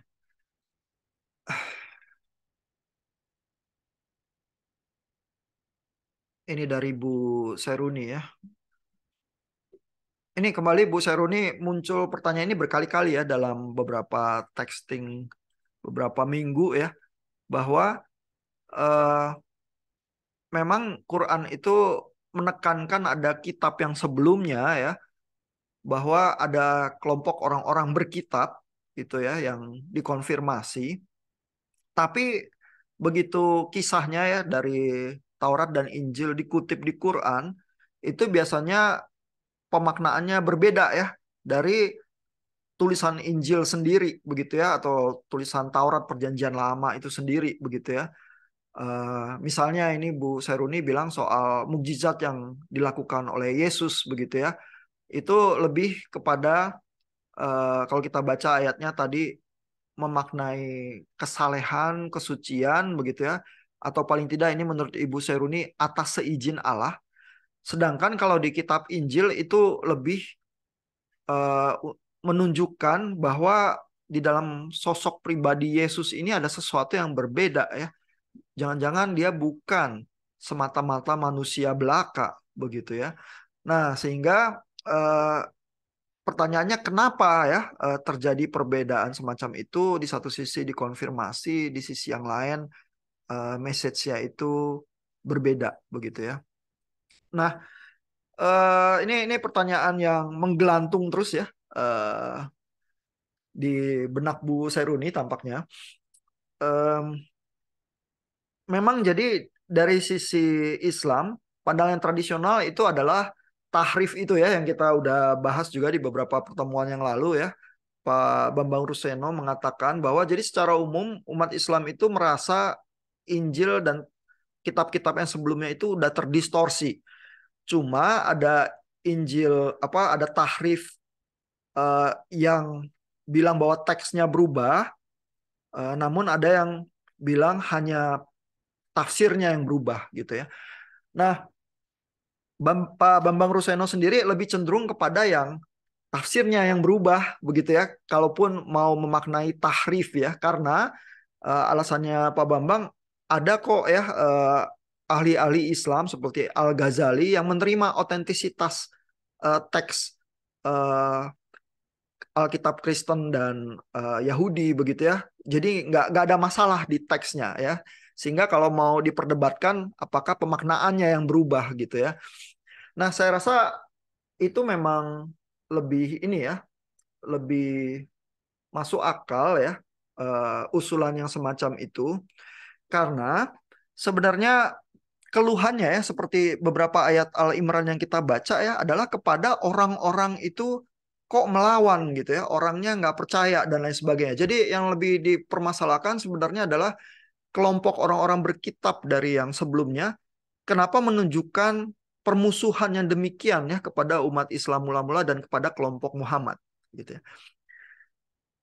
Ini dari Bu Seruni ya. Ini kembali Bu Seruni muncul pertanyaan ini berkali-kali ya dalam beberapa texting beberapa minggu ya bahwa uh, memang Quran itu menekankan ada kitab yang sebelumnya ya bahwa ada kelompok orang-orang berkitab itu ya yang dikonfirmasi. Tapi begitu kisahnya ya dari Taurat dan Injil dikutip di Quran itu biasanya pemaknaannya berbeda ya dari tulisan Injil sendiri begitu ya atau tulisan Taurat perjanjian lama itu sendiri begitu ya. Eh, misalnya ini Bu Seruni bilang soal mukjizat yang dilakukan oleh Yesus begitu ya. Itu lebih kepada uh, kalau kita baca ayatnya tadi memaknai kesalehan, kesucian begitu ya. Atau paling tidak ini menurut Ibu Seruni atas seizin Allah. Sedangkan kalau di kitab Injil itu lebih uh, menunjukkan bahwa di dalam sosok pribadi Yesus ini ada sesuatu yang berbeda ya Jangan-jangan dia bukan semata-mata manusia belaka begitu ya. Nah, sehingga eh, pertanyaannya kenapa ya eh, terjadi perbedaan semacam itu di satu sisi dikonfirmasi, di sisi yang lain eh, message-nya itu berbeda begitu ya. Nah, eh, ini ini pertanyaan yang menggelantung terus ya. Eh, di benak Bu Seruni tampaknya. Eh, memang jadi dari sisi Islam pandangan tradisional itu adalah tahrif itu ya yang kita udah bahas juga di beberapa pertemuan yang lalu ya. Pak Bambang Ruseno mengatakan bahwa jadi secara umum umat Islam itu merasa Injil dan kitab-kitab yang sebelumnya itu udah terdistorsi. Cuma ada Injil apa ada tahrif uh, yang bilang bahwa teksnya berubah, uh, namun ada yang bilang hanya tafsirnya yang berubah gitu ya. Nah, Pak Bambang Ruseno sendiri lebih cenderung kepada yang tafsirnya yang berubah begitu ya, kalaupun mau memaknai tahrif ya, karena uh, alasannya Pak Bambang ada kok ya uh, ahli-ahli Islam seperti Al Ghazali yang menerima otentisitas uh, teks uh, Alkitab Kristen dan uh, Yahudi begitu ya. Jadi nggak nggak ada masalah di teksnya ya sehingga kalau mau diperdebatkan apakah pemaknaannya yang berubah gitu ya. Nah, saya rasa itu memang lebih ini ya, lebih masuk akal ya uh, usulan yang semacam itu karena sebenarnya keluhannya ya seperti beberapa ayat Al Imran yang kita baca ya adalah kepada orang-orang itu kok melawan gitu ya orangnya nggak percaya dan lain sebagainya. Jadi yang lebih dipermasalahkan sebenarnya adalah kelompok orang-orang berkitab dari yang sebelumnya, kenapa menunjukkan permusuhan yang demikian ya kepada umat Islam mula-mula dan kepada kelompok Muhammad gitu ya.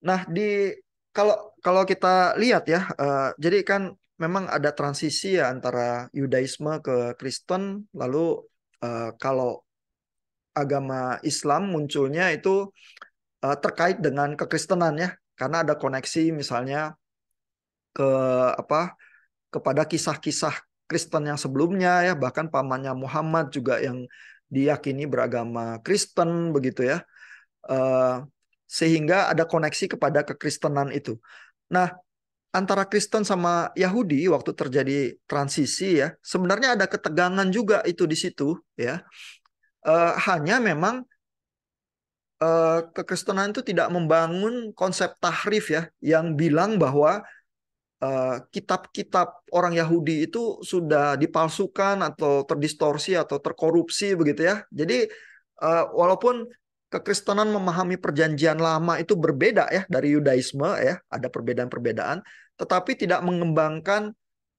Nah, di kalau kalau kita lihat ya, uh, jadi kan memang ada transisi ya antara Yudaisme ke Kristen lalu uh, kalau agama Islam munculnya itu uh, terkait dengan kekristenan ya karena ada koneksi misalnya ke apa kepada kisah-kisah Kristen yang sebelumnya ya bahkan pamannya Muhammad juga yang diyakini beragama Kristen begitu ya eh, sehingga ada koneksi kepada kekristenan itu. Nah antara Kristen sama Yahudi waktu terjadi transisi ya sebenarnya ada ketegangan juga itu di situ ya eh, hanya memang eh, kekristenan itu tidak membangun konsep tahrif ya yang bilang bahwa Eh, kitab-kitab uh, orang Yahudi itu sudah dipalsukan atau terdistorsi atau terkorupsi begitu ya. Jadi uh, walaupun kekristenan memahami perjanjian lama itu berbeda ya dari Yudaisme ya, ada perbedaan-perbedaan, tetapi tidak mengembangkan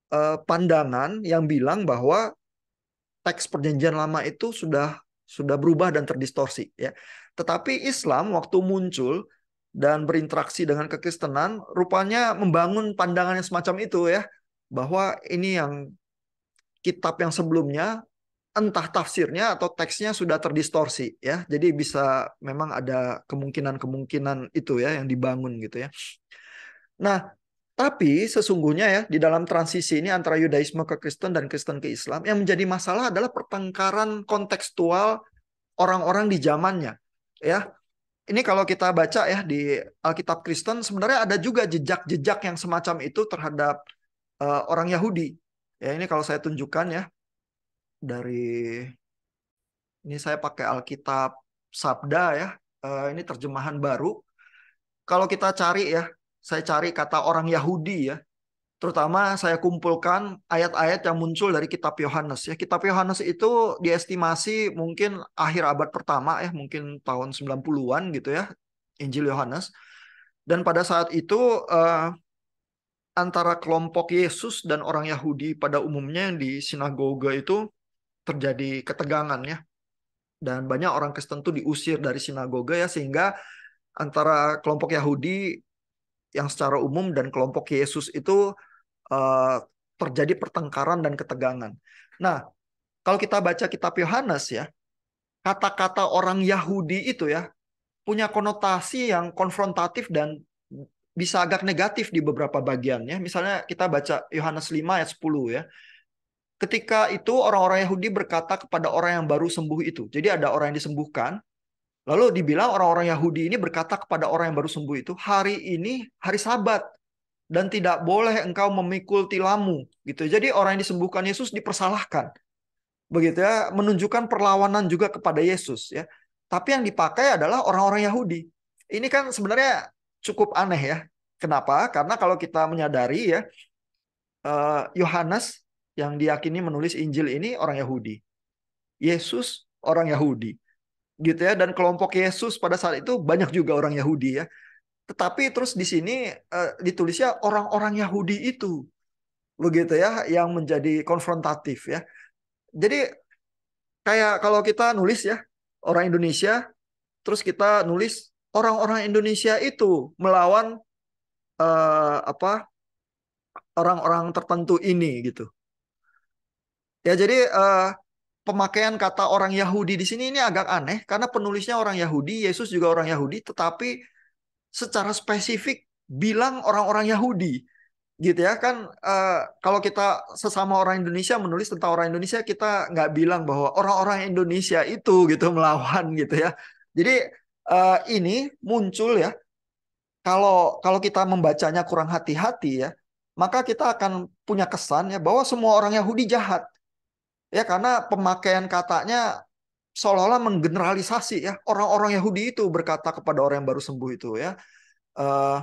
uh, pandangan yang bilang bahwa teks perjanjian lama itu sudah sudah berubah dan terdistorsi ya. Tetapi Islam waktu muncul dan berinteraksi dengan kekristenan rupanya membangun pandangan yang semacam itu ya bahwa ini yang kitab yang sebelumnya entah tafsirnya atau teksnya sudah terdistorsi ya jadi bisa memang ada kemungkinan-kemungkinan itu ya yang dibangun gitu ya nah tapi sesungguhnya ya di dalam transisi ini antara Yudaisme ke Kristen dan Kristen ke Islam yang menjadi masalah adalah pertengkaran kontekstual orang-orang di zamannya ya ini kalau kita baca ya di Alkitab Kristen sebenarnya ada juga jejak-jejak yang semacam itu terhadap uh, orang Yahudi. Ya ini kalau saya tunjukkan ya dari ini saya pakai Alkitab Sabda ya. Uh, ini terjemahan baru. Kalau kita cari ya, saya cari kata orang Yahudi ya terutama saya kumpulkan ayat-ayat yang muncul dari kitab Yohanes ya. Kitab Yohanes itu diestimasi mungkin akhir abad pertama ya, mungkin tahun 90-an gitu ya, Injil Yohanes. Dan pada saat itu uh, antara kelompok Yesus dan orang Yahudi pada umumnya yang di sinagoga itu terjadi ketegangan ya. Dan banyak orang Kristen itu diusir dari sinagoga ya sehingga antara kelompok Yahudi yang secara umum dan kelompok Yesus itu Eh, terjadi pertengkaran dan ketegangan. Nah, kalau kita baca kitab Yohanes ya, kata-kata orang Yahudi itu ya punya konotasi yang konfrontatif dan bisa agak negatif di beberapa bagiannya. Misalnya kita baca Yohanes 5 ayat 10 ya. Ketika itu orang-orang Yahudi berkata kepada orang yang baru sembuh itu. Jadi ada orang yang disembuhkan, Lalu dibilang orang-orang Yahudi ini berkata kepada orang yang baru sembuh itu, hari ini hari sabat dan tidak boleh engkau memikul tilammu gitu. Jadi orang yang disembuhkan Yesus dipersalahkan. Begitu ya, menunjukkan perlawanan juga kepada Yesus ya. Tapi yang dipakai adalah orang-orang Yahudi. Ini kan sebenarnya cukup aneh ya. Kenapa? Karena kalau kita menyadari ya eh, Yohanes yang diyakini menulis Injil ini orang Yahudi. Yesus orang Yahudi. Gitu ya dan kelompok Yesus pada saat itu banyak juga orang Yahudi ya tetapi terus di sini uh, ditulisnya orang-orang Yahudi itu begitu ya yang menjadi konfrontatif ya. Jadi kayak kalau kita nulis ya orang Indonesia terus kita nulis orang-orang Indonesia itu melawan uh, apa orang-orang tertentu ini gitu. Ya jadi uh, pemakaian kata orang Yahudi di sini ini agak aneh karena penulisnya orang Yahudi, Yesus juga orang Yahudi, tetapi secara spesifik bilang orang-orang Yahudi gitu ya kan uh, kalau kita sesama orang Indonesia menulis tentang orang Indonesia kita nggak bilang bahwa orang-orang Indonesia itu gitu melawan gitu ya jadi uh, ini muncul ya kalau kalau kita membacanya kurang hati-hati ya maka kita akan punya kesan ya bahwa semua orang Yahudi jahat ya karena pemakaian katanya seolah-olah menggeneralisasi ya orang-orang Yahudi itu berkata kepada orang yang baru sembuh itu ya uh,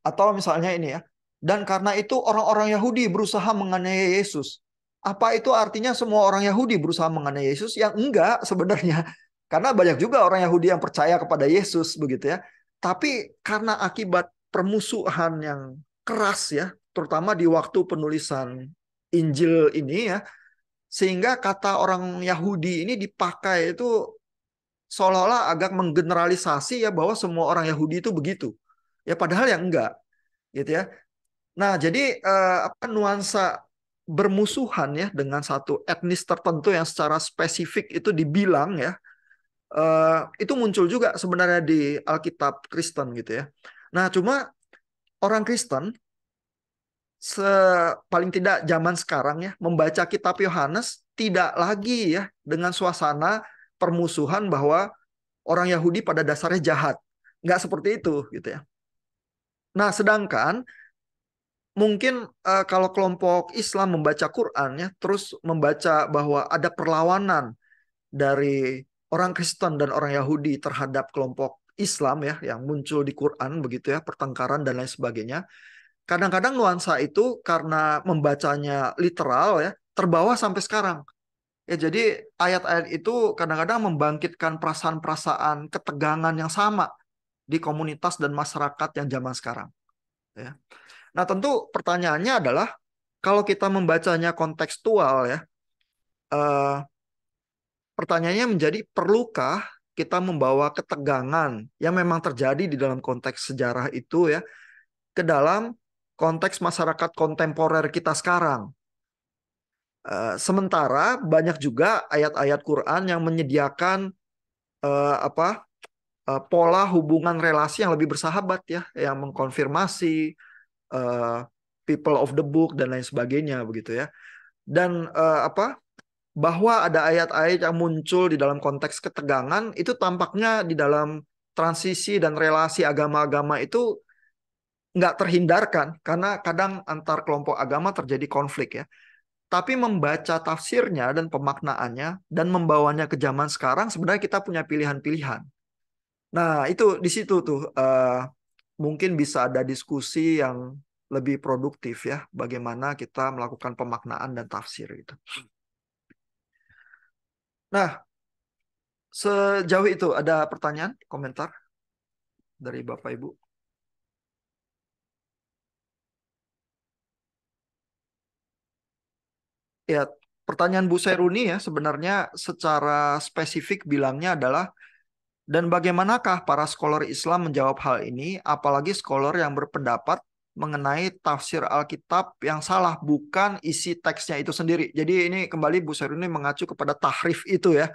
atau misalnya ini ya dan karena itu orang-orang Yahudi berusaha menganiaya Yesus apa itu artinya semua orang Yahudi berusaha menganiaya Yesus yang enggak sebenarnya karena banyak juga orang Yahudi yang percaya kepada Yesus begitu ya tapi karena akibat permusuhan yang keras ya terutama di waktu penulisan Injil ini ya sehingga kata orang Yahudi ini dipakai itu seolah-olah agak menggeneralisasi ya bahwa semua orang Yahudi itu begitu. Ya padahal yang enggak. Gitu ya. Nah, jadi eh, apa nuansa bermusuhan ya dengan satu etnis tertentu yang secara spesifik itu dibilang ya eh, itu muncul juga sebenarnya di Alkitab Kristen gitu ya. Nah, cuma orang Kristen se paling tidak zaman sekarang ya membaca kitab Yohanes tidak lagi ya dengan suasana permusuhan bahwa orang Yahudi pada dasarnya jahat. Nggak seperti itu gitu ya. Nah, sedangkan mungkin uh, kalau kelompok Islam membaca Quran ya terus membaca bahwa ada perlawanan dari orang Kristen dan orang Yahudi terhadap kelompok Islam ya yang muncul di Quran begitu ya pertengkaran dan lain sebagainya kadang-kadang nuansa itu karena membacanya literal ya terbawa sampai sekarang. Ya jadi ayat-ayat itu kadang-kadang membangkitkan perasaan-perasaan ketegangan yang sama di komunitas dan masyarakat yang zaman sekarang. Ya. Nah tentu pertanyaannya adalah kalau kita membacanya kontekstual ya, eh, pertanyaannya menjadi perlukah kita membawa ketegangan yang memang terjadi di dalam konteks sejarah itu ya ke dalam konteks masyarakat kontemporer kita sekarang. Eh, sementara banyak juga ayat-ayat Quran yang menyediakan eh, apa eh, pola hubungan relasi yang lebih bersahabat ya, yang mengkonfirmasi people of the book dan lain sebagainya begitu ya. Dan apa bahwa ada ayat-ayat yang muncul di dalam konteks ketegangan itu tampaknya di dalam transisi dan relasi agama-agama itu nggak terhindarkan karena kadang antar kelompok agama terjadi konflik ya. Tapi membaca tafsirnya dan pemaknaannya dan membawanya ke zaman sekarang sebenarnya kita punya pilihan-pilihan. Nah itu di situ tuh uh, mungkin bisa ada diskusi yang lebih produktif ya bagaimana kita melakukan pemaknaan dan tafsir itu. Nah sejauh itu ada pertanyaan komentar dari bapak ibu? Ya, pertanyaan Bu Seruni ya sebenarnya secara spesifik bilangnya adalah dan bagaimanakah para scholar Islam menjawab hal ini apalagi scholar yang berpendapat mengenai tafsir Alkitab yang salah bukan isi teksnya itu sendiri. Jadi ini kembali Bu Seruni mengacu kepada tahrif itu ya.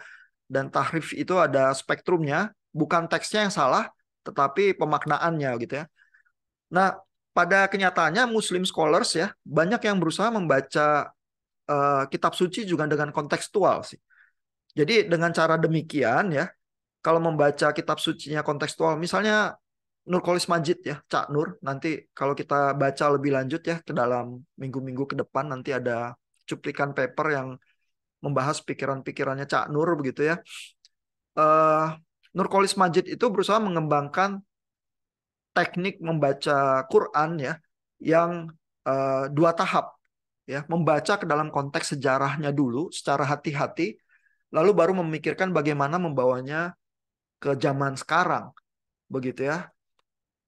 Dan tahrif itu ada spektrumnya, bukan teksnya yang salah tetapi pemaknaannya gitu ya. Nah, pada kenyataannya Muslim scholars ya banyak yang berusaha membaca Eh, kitab suci juga dengan kontekstual sih. Jadi dengan cara demikian ya, kalau membaca kitab sucinya kontekstual, misalnya Nur Kholis Majid ya, Cak Nur, nanti kalau kita baca lebih lanjut ya ke dalam minggu-minggu ke depan nanti ada cuplikan paper yang membahas pikiran-pikirannya Cak Nur begitu ya. Uh, Nur Kholis Majid itu berusaha mengembangkan teknik membaca Quran ya yang uh, dua tahap ya membaca ke dalam konteks sejarahnya dulu secara hati-hati lalu baru memikirkan bagaimana membawanya ke zaman sekarang begitu ya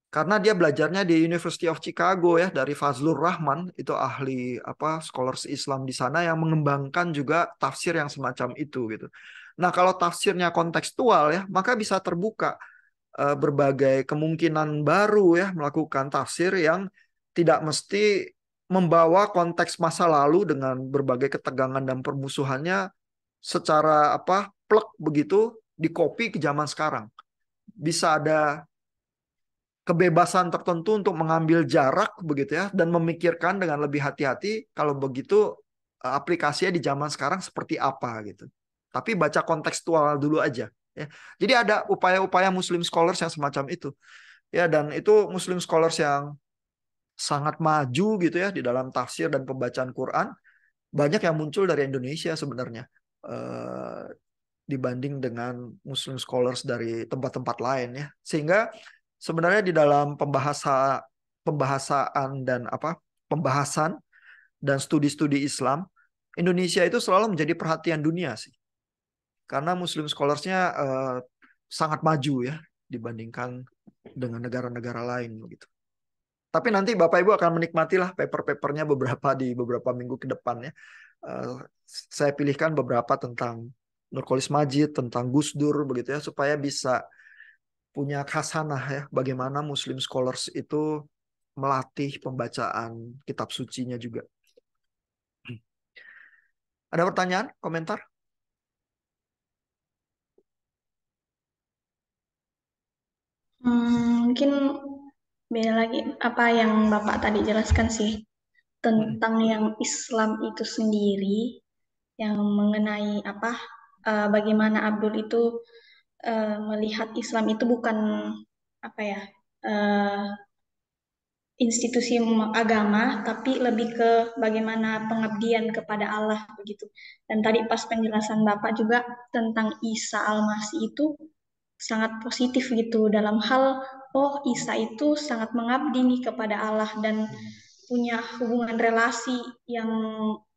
karena dia belajarnya di University of Chicago ya dari Fazlur Rahman itu ahli apa scholars Islam di sana yang mengembangkan juga tafsir yang semacam itu gitu. Nah, kalau tafsirnya kontekstual ya, maka bisa terbuka e, berbagai kemungkinan baru ya melakukan tafsir yang tidak mesti membawa konteks masa lalu dengan berbagai ketegangan dan permusuhannya secara apa plek begitu di dikopi ke zaman sekarang. Bisa ada kebebasan tertentu untuk mengambil jarak begitu ya dan memikirkan dengan lebih hati-hati kalau begitu e, aplikasinya di zaman sekarang seperti apa gitu. Tapi baca kontekstual dulu aja ya. Jadi ada upaya-upaya Muslim scholars yang semacam itu. Ya dan itu Muslim scholars yang sangat maju gitu ya di dalam tafsir dan pembacaan Quran banyak yang muncul dari Indonesia sebenarnya eh, dibanding dengan Muslim scholars dari tempat-tempat lain ya sehingga sebenarnya di dalam pembahasa pembahasaan dan apa pembahasan dan studi-studi Islam Indonesia itu selalu menjadi perhatian dunia sih karena Muslim scholarsnya eh, sangat maju ya dibandingkan dengan negara-negara lain begitu. Tapi nanti Bapak Ibu akan menikmatilah paper-papernya beberapa di beberapa minggu ke depan Uh, saya pilihkan beberapa tentang Nurkolis Majid, tentang Gus Dur begitu ya supaya bisa punya khasanah ya bagaimana Muslim scholars itu melatih pembacaan kitab sucinya juga. Ada pertanyaan, komentar? Hmm, mungkin beda lagi apa yang Bapak tadi jelaskan sih tentang hmm. yang Islam itu sendiri yang mengenai apa uh, bagaimana Abdul itu uh, melihat Islam itu bukan apa ya uh, institusi agama tapi lebih ke bagaimana pengabdian kepada Allah begitu dan tadi pas penjelasan Bapak juga tentang Isa al itu sangat positif gitu dalam hal oh Isa itu sangat mengabdi nih kepada Allah dan punya hubungan relasi yang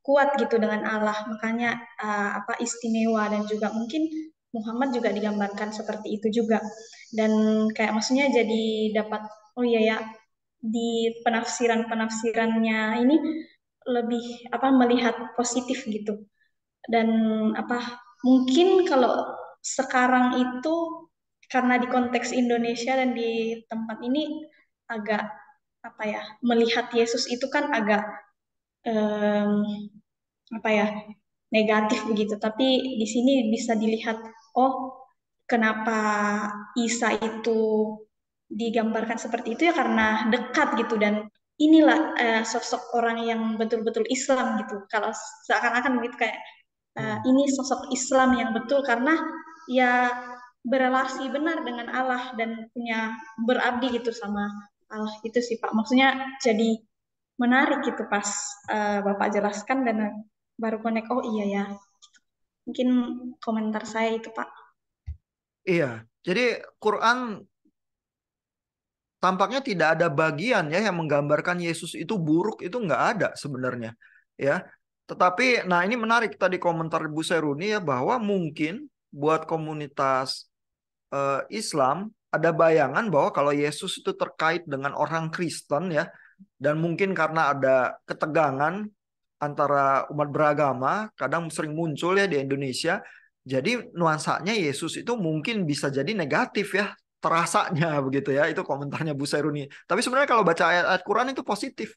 kuat gitu dengan Allah makanya uh, apa istimewa dan juga mungkin Muhammad juga digambarkan seperti itu juga dan kayak maksudnya jadi dapat oh iya ya di penafsiran penafsirannya ini lebih apa melihat positif gitu dan apa mungkin kalau sekarang itu karena di konteks Indonesia dan di tempat ini agak apa ya melihat Yesus itu kan agak um, apa ya negatif begitu tapi di sini bisa dilihat oh kenapa Isa itu digambarkan seperti itu ya karena dekat gitu dan inilah uh, sosok orang yang betul-betul Islam gitu kalau seakan-akan begitu kayak uh, ini sosok Islam yang betul karena ya berrelasi benar dengan Allah dan punya berabdi gitu sama Allah itu sih Pak. Maksudnya jadi menarik gitu pas uh, Bapak jelaskan dan baru connect oh iya ya. Mungkin komentar saya itu Pak. Iya. Jadi Quran tampaknya tidak ada bagian ya yang menggambarkan Yesus itu buruk itu nggak ada sebenarnya ya. Tetapi nah ini menarik tadi komentar Bu Seruni ya bahwa mungkin buat komunitas uh, Islam ada bayangan bahwa kalau Yesus itu terkait dengan orang Kristen ya dan mungkin karena ada ketegangan antara umat beragama kadang sering muncul ya di Indonesia. Jadi nuansanya Yesus itu mungkin bisa jadi negatif ya terasanya begitu ya. Itu komentarnya Bu Seruni Tapi sebenarnya kalau baca ayat-ayat Quran itu positif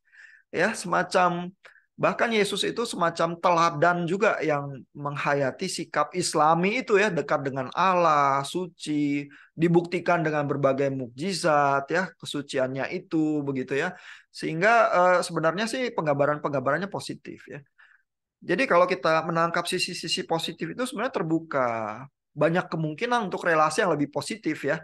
ya semacam Bahkan Yesus itu semacam teladan juga yang menghayati sikap Islami itu ya dekat dengan Allah, suci, dibuktikan dengan berbagai mukjizat ya kesuciannya itu begitu ya. Sehingga eh, sebenarnya sih penggambaran-penggambarannya positif ya. Jadi kalau kita menangkap sisi-sisi positif itu sebenarnya terbuka, banyak kemungkinan untuk relasi yang lebih positif ya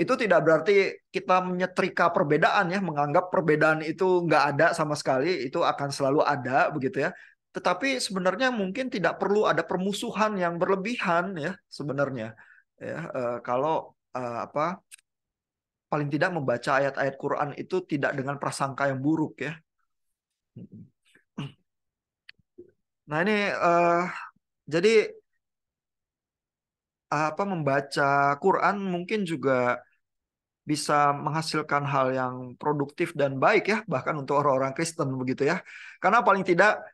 itu tidak berarti kita menyetrika perbedaan ya, menganggap perbedaan itu nggak ada sama sekali, itu akan selalu ada begitu ya. Tetapi sebenarnya mungkin tidak perlu ada permusuhan yang berlebihan ya sebenarnya. Ya, uh, kalau uh, apa paling tidak membaca ayat-ayat Quran itu tidak dengan prasangka yang buruk ya. Nah ini uh, jadi apa membaca Quran mungkin juga bisa menghasilkan hal yang produktif dan baik ya bahkan untuk orang-orang Kristen begitu ya karena paling tidak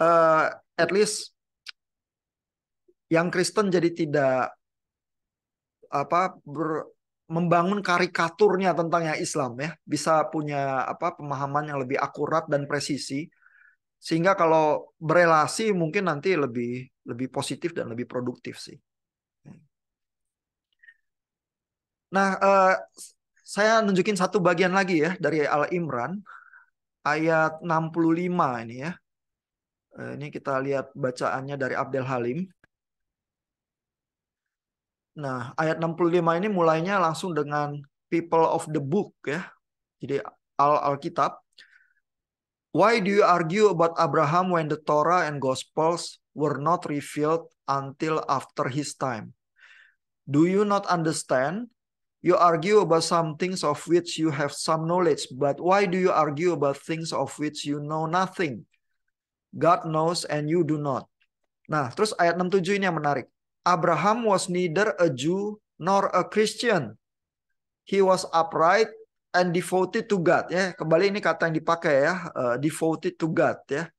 uh, at least yang Kristen jadi tidak apa ber, membangun karikaturnya tentang yang Islam ya bisa punya apa pemahaman yang lebih akurat dan presisi sehingga kalau berelasi mungkin nanti lebih lebih positif dan lebih produktif sih Nah, uh, saya nunjukin satu bagian lagi ya dari Al Imran ayat 65 ini ya. Uh, ini kita lihat bacaannya dari Abdul Halim. Nah, ayat 65 ini mulainya langsung dengan people of the book ya. Jadi Al Alkitab. Why do you argue about Abraham when the Torah and Gospels were not revealed until after his time? Do you not understand You argue about some things of which you have some knowledge, but why do you argue about things of which you know nothing? God knows and you do not. Nah, terus ayat 67 ini yang menarik. Abraham was neither a Jew nor a Christian. He was upright and devoted to God. Ya, kembali ini kata yang dipakai ya, uh, devoted to God ya.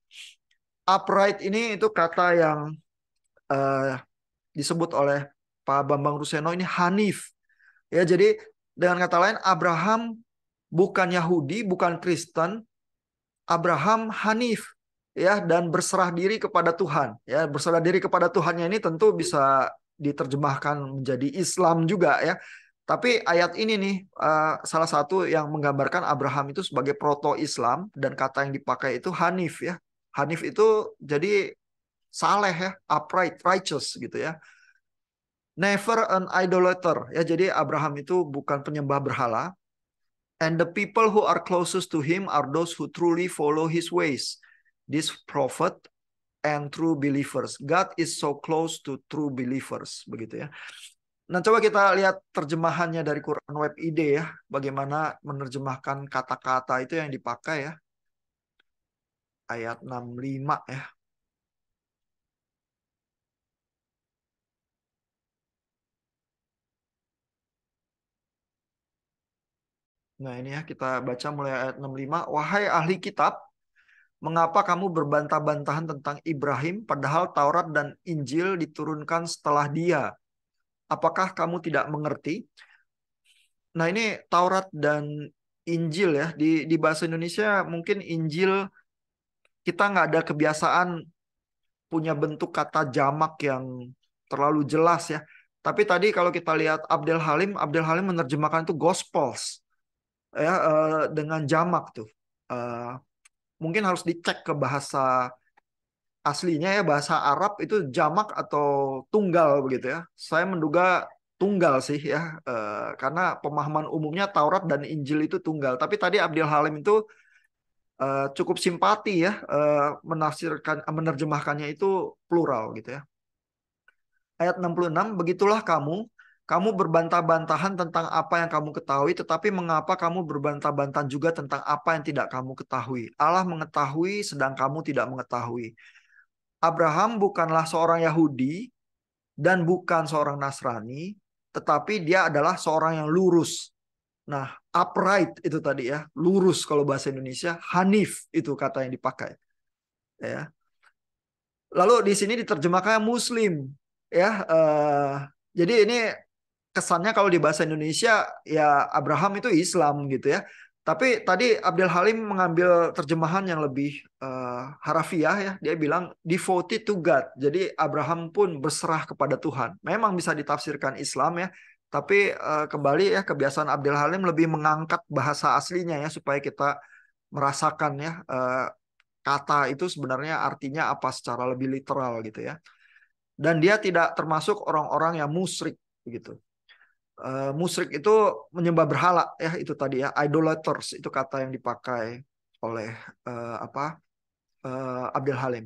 Upright ini itu kata yang uh, disebut oleh Pak Bambang Ruseno ini Hanif Ya, jadi dengan kata lain Abraham bukan Yahudi, bukan Kristen. Abraham Hanif ya dan berserah diri kepada Tuhan. Ya, berserah diri kepada Tuhannya ini tentu bisa diterjemahkan menjadi Islam juga ya. Tapi ayat ini nih eh, salah satu yang menggambarkan Abraham itu sebagai proto-Islam dan kata yang dipakai itu Hanif ya. Hanif itu jadi saleh ya, upright, righteous gitu ya. Never an idolater. Ya, jadi Abraham itu bukan penyembah berhala. And the people who are closest to him are those who truly follow his ways. This prophet and true believers. God is so close to true believers. Begitu ya. Nah, coba kita lihat terjemahannya dari Quran Web Ide ya, bagaimana menerjemahkan kata-kata itu yang dipakai ya. Ayat 65 ya. Nah ini ya kita baca mulai ayat 65. Wahai ahli kitab, mengapa kamu berbantah-bantahan tentang Ibrahim padahal Taurat dan Injil diturunkan setelah dia? Apakah kamu tidak mengerti? Nah ini Taurat dan Injil ya di di bahasa Indonesia mungkin Injil kita nggak ada kebiasaan punya bentuk kata jamak yang terlalu jelas ya. Tapi tadi kalau kita lihat Abdul Halim, Abdul Halim menerjemahkan itu gospels ya uh, dengan jamak tuh uh, mungkin harus dicek ke bahasa aslinya ya bahasa Arab itu jamak atau tunggal begitu ya saya menduga tunggal sih ya uh, karena pemahaman umumnya Taurat dan Injil itu tunggal tapi tadi Abdul Halim itu uh, cukup simpati ya uh, menafsirkan menerjemahkannya itu plural gitu ya ayat 66 begitulah kamu kamu berbantah-bantahan tentang apa yang kamu ketahui, tetapi mengapa kamu berbantah-bantahan juga tentang apa yang tidak kamu ketahui? Allah mengetahui, sedang kamu tidak mengetahui. Abraham bukanlah seorang Yahudi dan bukan seorang Nasrani, tetapi dia adalah seorang yang lurus. Nah, upright itu tadi ya, lurus kalau bahasa Indonesia, hanif itu kata yang dipakai. Ya. Lalu di sini diterjemahkan Muslim, ya. Uh, jadi ini kesannya kalau di bahasa Indonesia ya Abraham itu Islam gitu ya. Tapi tadi Abdul Halim mengambil terjemahan yang lebih uh, harafiah ya. Dia bilang devoted to God. Jadi Abraham pun berserah kepada Tuhan. Memang bisa ditafsirkan Islam ya, tapi uh, kembali ya kebiasaan Abdul Halim lebih mengangkat bahasa aslinya ya supaya kita merasakan ya uh, kata itu sebenarnya artinya apa secara lebih literal gitu ya. Dan dia tidak termasuk orang-orang yang musrik begitu. Eh, musrik itu menyembah berhala ya itu tadi ya idolaters itu kata yang dipakai oleh uh, apa uh, eh, Abdul Halim.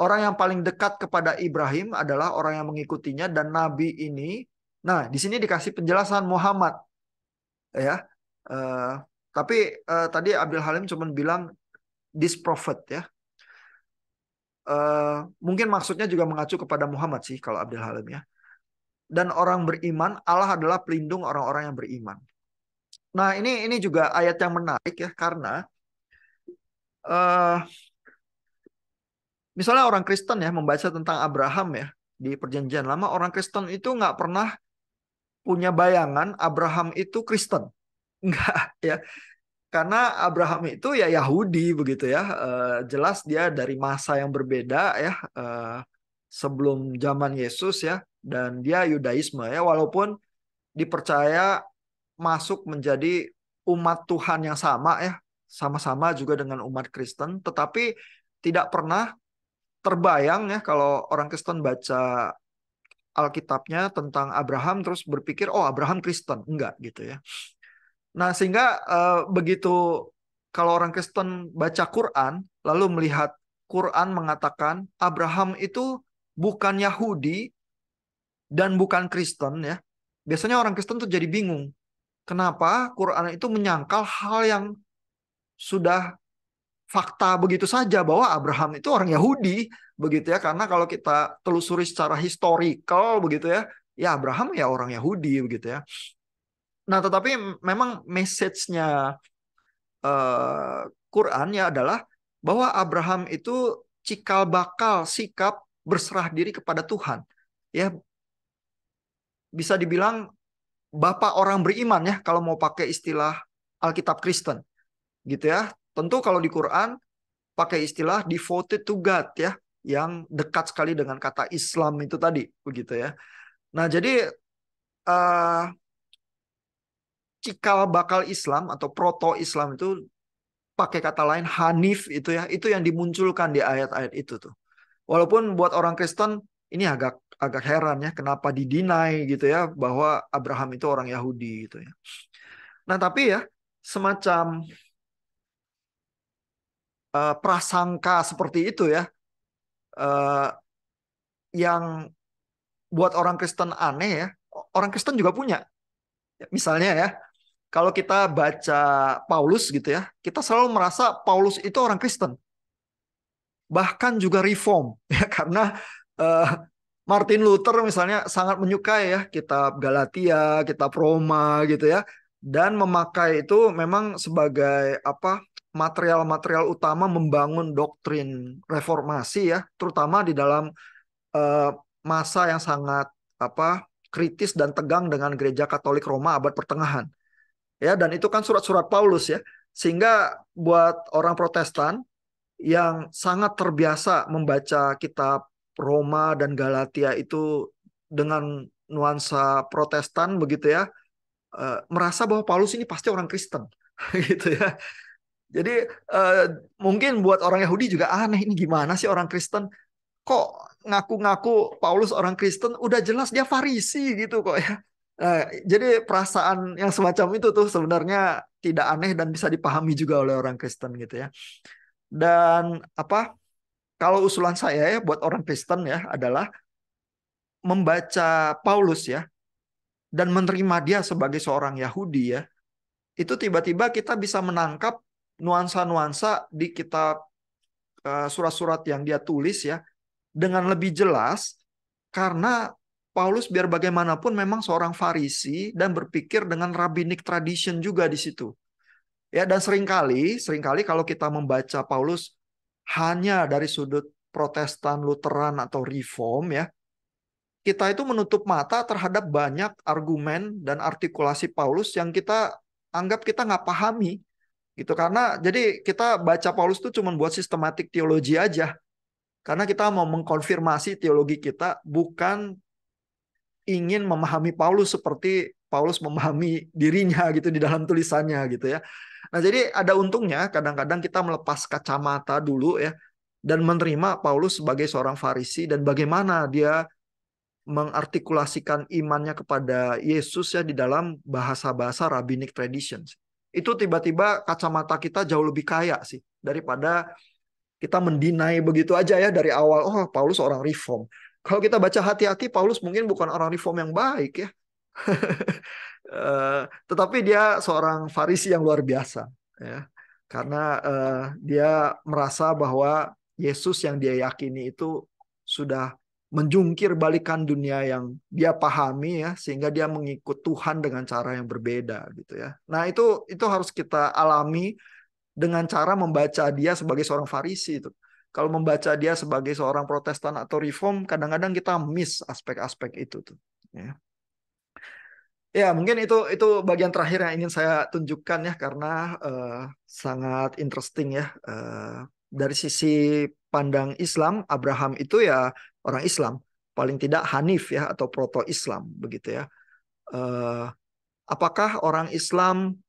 Orang yang paling dekat kepada Ibrahim adalah orang yang mengikutinya dan nabi ini. Nah, di sini dikasih penjelasan Muhammad. Ya. Uh, tapi uh, tadi Abdul Halim cuma bilang this prophet ya. Uh, mungkin maksudnya juga mengacu kepada Muhammad sih kalau Abdul Halim ya dan orang beriman, Allah adalah pelindung orang-orang yang beriman. Nah, ini ini juga ayat yang menarik ya karena uh, misalnya orang Kristen ya membaca tentang Abraham ya di Perjanjian Lama, orang Kristen itu nggak pernah punya bayangan Abraham itu Kristen, nggak ya karena Abraham itu ya Yahudi begitu ya, uh, jelas dia dari masa yang berbeda ya. Uh, sebelum zaman Yesus ya dan dia Yudaisme ya walaupun dipercaya masuk menjadi umat Tuhan yang sama ya sama-sama juga dengan umat Kristen tetapi tidak pernah terbayang ya kalau orang Kristen baca Alkitabnya tentang Abraham terus berpikir oh Abraham Kristen enggak gitu ya nah sehingga eh, begitu kalau orang Kristen baca Quran lalu melihat Quran mengatakan Abraham itu bukan Yahudi dan bukan Kristen ya. Biasanya orang Kristen tuh jadi bingung. Kenapa Quran itu menyangkal hal yang sudah fakta begitu saja bahwa Abraham itu orang Yahudi begitu ya karena kalau kita telusuri secara historical begitu ya ya Abraham ya orang Yahudi begitu ya nah tetapi memang message-nya uh, Quran ya adalah bahwa Abraham itu cikal bakal sikap berserah diri kepada Tuhan. Ya bisa dibilang bapak orang beriman ya kalau mau pakai istilah Alkitab Kristen. Gitu ya. Tentu kalau di Quran pakai istilah devoted to God ya yang dekat sekali dengan kata Islam itu tadi begitu ya. Nah, jadi uh, cikal bakal Islam atau proto Islam itu pakai kata lain hanif itu ya, itu yang dimunculkan di ayat-ayat itu tuh. Walaupun buat orang Kristen ini agak agak heran ya kenapa didinai gitu ya bahwa Abraham itu orang Yahudi gitu ya. Nah, tapi ya semacam uh, prasangka seperti itu ya uh, yang buat orang Kristen aneh ya. Orang Kristen juga punya. Misalnya ya, kalau kita baca Paulus gitu ya, kita selalu merasa Paulus itu orang Kristen bahkan juga reform ya karena uh, Martin Luther misalnya sangat menyukai ya kitab Galatia, kitab Roma gitu ya dan memakai itu memang sebagai apa material-material utama membangun doktrin reformasi ya terutama di dalam uh, masa yang sangat apa kritis dan tegang dengan gereja Katolik Roma abad pertengahan. Ya dan itu kan surat-surat Paulus ya. Sehingga buat orang Protestan yang sangat terbiasa membaca kitab Roma dan Galatia itu dengan nuansa Protestan begitu ya, eh, merasa bahwa Paulus ini pasti orang Kristen gitu ya. Jadi eh, mungkin buat orang Yahudi juga aneh ini gimana sih orang Kristen kok ngaku-ngaku Paulus orang Kristen udah jelas dia Farisi gitu kok ya. Nah, jadi perasaan yang semacam itu tuh sebenarnya tidak aneh dan bisa dipahami juga oleh orang Kristen gitu ya. Dan apa? Kalau usulan saya ya buat orang Kristen ya adalah membaca Paulus ya dan menerima dia sebagai seorang Yahudi ya. Itu tiba-tiba kita bisa menangkap nuansa-nuansa di kitab eh, surat-surat yang dia tulis ya dengan lebih jelas karena Paulus biar bagaimanapun memang seorang Farisi dan berpikir dengan rabbinic tradition juga di situ. Ya dan seringkali, seringkali kalau kita membaca Paulus hanya dari sudut Protestan, Lutheran atau Reform ya, kita itu menutup mata terhadap banyak argumen dan artikulasi Paulus yang kita anggap kita nggak pahami gitu karena jadi kita baca Paulus itu cuma buat sistematik teologi aja karena kita mau mengkonfirmasi teologi kita bukan ingin memahami Paulus seperti Paulus memahami dirinya gitu di dalam tulisannya gitu ya. Nah, jadi ada untungnya kadang-kadang kita melepas kacamata dulu ya dan menerima Paulus sebagai seorang Farisi dan bagaimana dia mengartikulasikan imannya kepada Yesus ya di dalam bahasa-bahasa rabbinic traditions. Itu tiba-tiba kacamata kita jauh lebih kaya sih daripada kita mendinai begitu aja ya dari awal oh Paulus orang reform. Kalau kita baca hati-hati Paulus mungkin bukan orang reform yang baik ya Eh, tetapi dia seorang Farisi yang luar biasa, ya, karena uh, dia merasa bahwa Yesus yang dia yakini itu sudah menjungkir balikan dunia yang dia pahami ya sehingga dia mengikut Tuhan dengan cara yang berbeda gitu ya. Nah, itu itu harus kita alami dengan cara membaca dia sebagai seorang Farisi itu. Kalau membaca dia sebagai seorang Protestan atau Reform kadang-kadang kita miss aspek-aspek itu tuh ya. Ya, mungkin itu itu bagian terakhir yang ingin saya tunjukkan ya karena uh, sangat interesting ya. Uh, dari sisi pandang Islam, Abraham itu ya orang Islam, paling tidak Hanif ya atau proto-Islam begitu ya. Uh, apakah orang Islam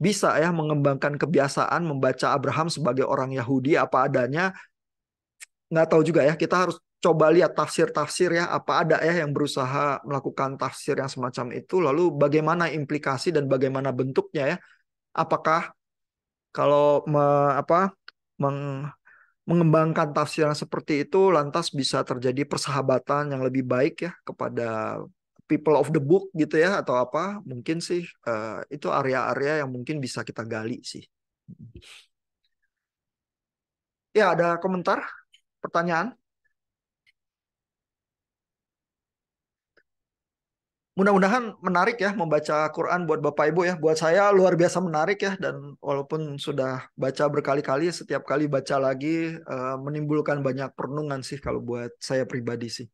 bisa ya mengembangkan kebiasaan membaca Abraham sebagai orang Yahudi apa adanya? Nggak tahu juga ya. Kita harus coba lihat tafsir-tafsir ya apa ada ya yang berusaha melakukan tafsir yang semacam itu lalu bagaimana implikasi dan bagaimana bentuknya ya apakah kalau me, apa meng, mengembangkan tafsir yang seperti itu lantas bisa terjadi persahabatan yang lebih baik ya kepada people of the book gitu ya atau apa mungkin sih uh, itu area-area yang mungkin bisa kita gali sih ya ada komentar pertanyaan mudah-mudahan menarik ya membaca Quran buat Bapak Ibu ya. Buat saya luar biasa menarik ya dan walaupun sudah baca berkali-kali setiap kali baca lagi eh, menimbulkan banyak perenungan sih kalau buat saya pribadi sih.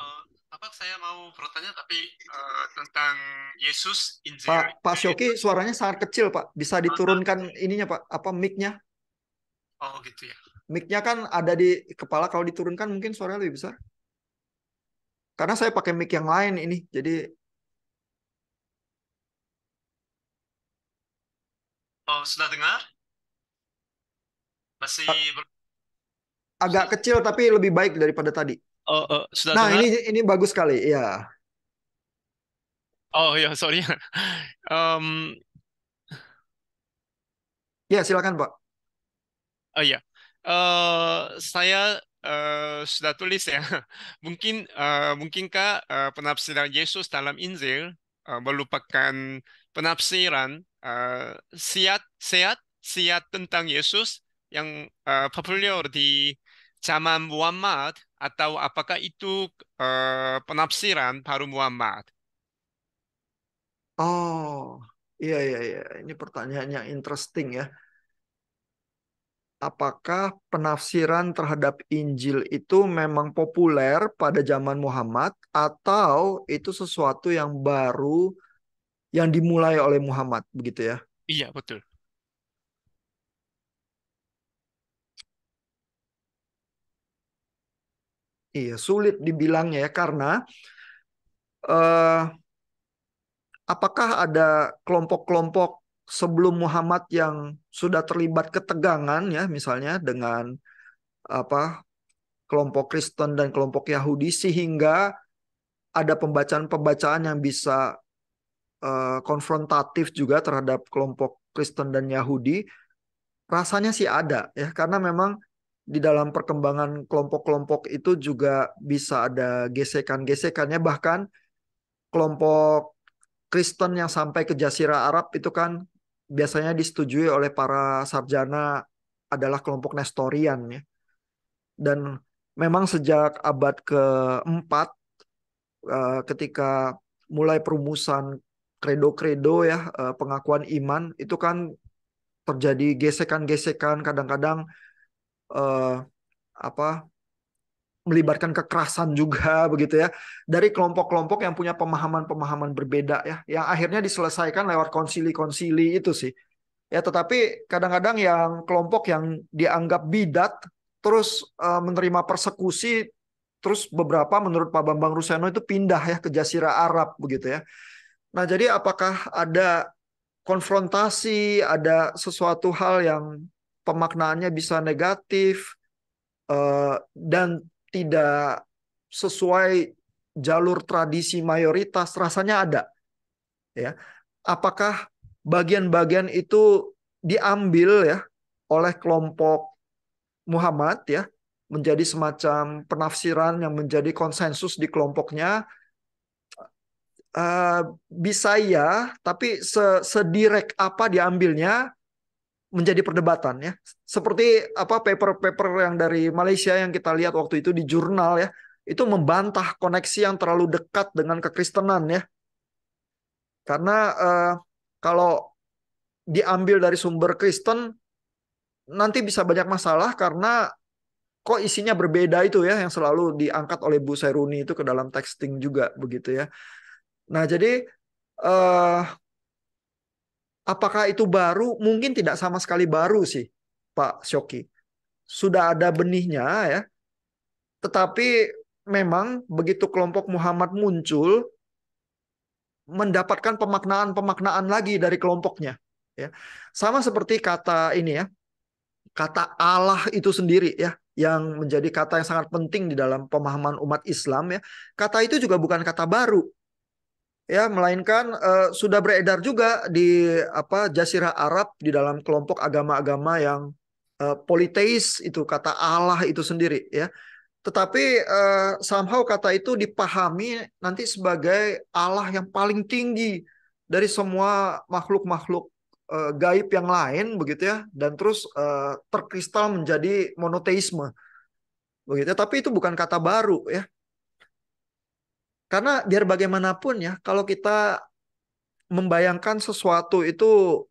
Eh, Pak, saya mau bertanya tapi uh, tentang Yesus in Pak Pak Syoki, suaranya sangat kecil Pak. Bisa diturunkan ininya Pak apa mic-nya? Oh gitu ya. mic kan ada di kepala kalau diturunkan mungkin suaranya lebih besar. Karena saya pakai mic yang lain ini, jadi Oh, sudah dengar? Masih agak kecil tapi lebih baik daripada tadi. Oh, oh sudah Nah, dengar? ini ini bagus sekali, ya. Oh, ya, sorry. um... Ya, silakan, Pak. Oh ya. Uh, saya Eh, sudah tulis ya. Mungkin uh, mungkinkah uh, penafsiran Yesus dalam Injil uh, melupakan penafsiran uh, siat sehat siat tentang Yesus yang uh, populer di zaman Muhammad atau apakah itu uh, penafsiran baru Muhammad? Oh, iya iya iya, ini pertanyaan yang interesting ya apakah penafsiran terhadap Injil itu memang populer pada zaman Muhammad atau itu sesuatu yang baru yang dimulai oleh Muhammad begitu ya? Iya, betul. Iya, sulit dibilangnya ya karena uh, apakah ada kelompok-kelompok sebelum Muhammad yang sudah terlibat ketegangan ya misalnya dengan apa kelompok Kristen dan kelompok Yahudi sehingga ada pembacaan-pembacaan yang bisa uh, konfrontatif juga terhadap kelompok Kristen dan Yahudi rasanya sih ada ya karena memang di dalam perkembangan kelompok-kelompok itu juga bisa ada gesekan-gesekannya bahkan kelompok Kristen yang sampai ke Jazirah Arab itu kan biasanya disetujui oleh para sarjana adalah kelompok Nestorian ya. Dan memang sejak abad keempat eh, ketika mulai perumusan kredo-kredo ya eh, pengakuan iman itu kan terjadi gesekan-gesekan kadang-kadang uh, apa melibatkan kekerasan juga begitu ya dari kelompok-kelompok yang punya pemahaman-pemahaman berbeda ya yang akhirnya diselesaikan lewat konsili-konsili itu sih ya tetapi kadang-kadang yang kelompok yang dianggap bidat terus uh, menerima persekusi terus beberapa menurut Pak Bambang Ruseno itu pindah ya ke Jasira Arab begitu ya nah jadi apakah ada konfrontasi ada sesuatu hal yang pemaknaannya bisa negatif eh, dan tidak sesuai jalur tradisi mayoritas rasanya ada. Ya. Apakah bagian-bagian itu diambil ya oleh kelompok Muhammad ya menjadi semacam penafsiran yang menjadi konsensus di kelompoknya uh, bisa ya tapi sedirek apa diambilnya menjadi perdebatan ya. Seperti apa paper-paper yang dari Malaysia yang kita lihat waktu itu di jurnal ya, itu membantah koneksi yang terlalu dekat dengan kekristenan ya. Karena eh, kalau diambil dari sumber Kristen nanti bisa banyak masalah karena kok isinya berbeda itu ya yang selalu diangkat oleh Bu Seruni itu ke dalam texting juga begitu ya. Nah, jadi eh Apakah itu baru? Mungkin tidak sama sekali baru sih, Pak Syoki. Sudah ada benihnya ya. Tetapi memang begitu kelompok Muhammad muncul, mendapatkan pemaknaan-pemaknaan lagi dari kelompoknya. Ya. Sama seperti kata ini ya, kata Allah itu sendiri ya, yang menjadi kata yang sangat penting di dalam pemahaman umat Islam ya. Kata itu juga bukan kata baru, ya melainkan uh, sudah beredar juga di apa jazirah Arab di dalam kelompok agama-agama yang uh, politeis itu kata Allah itu sendiri ya tetapi uh, somehow kata itu dipahami nanti sebagai Allah yang paling tinggi dari semua makhluk-makhluk uh, gaib yang lain begitu ya dan terus uh, terkristal menjadi monoteisme begitu ya. tapi itu bukan kata baru ya karena biar bagaimanapun ya, kalau kita membayangkan sesuatu itu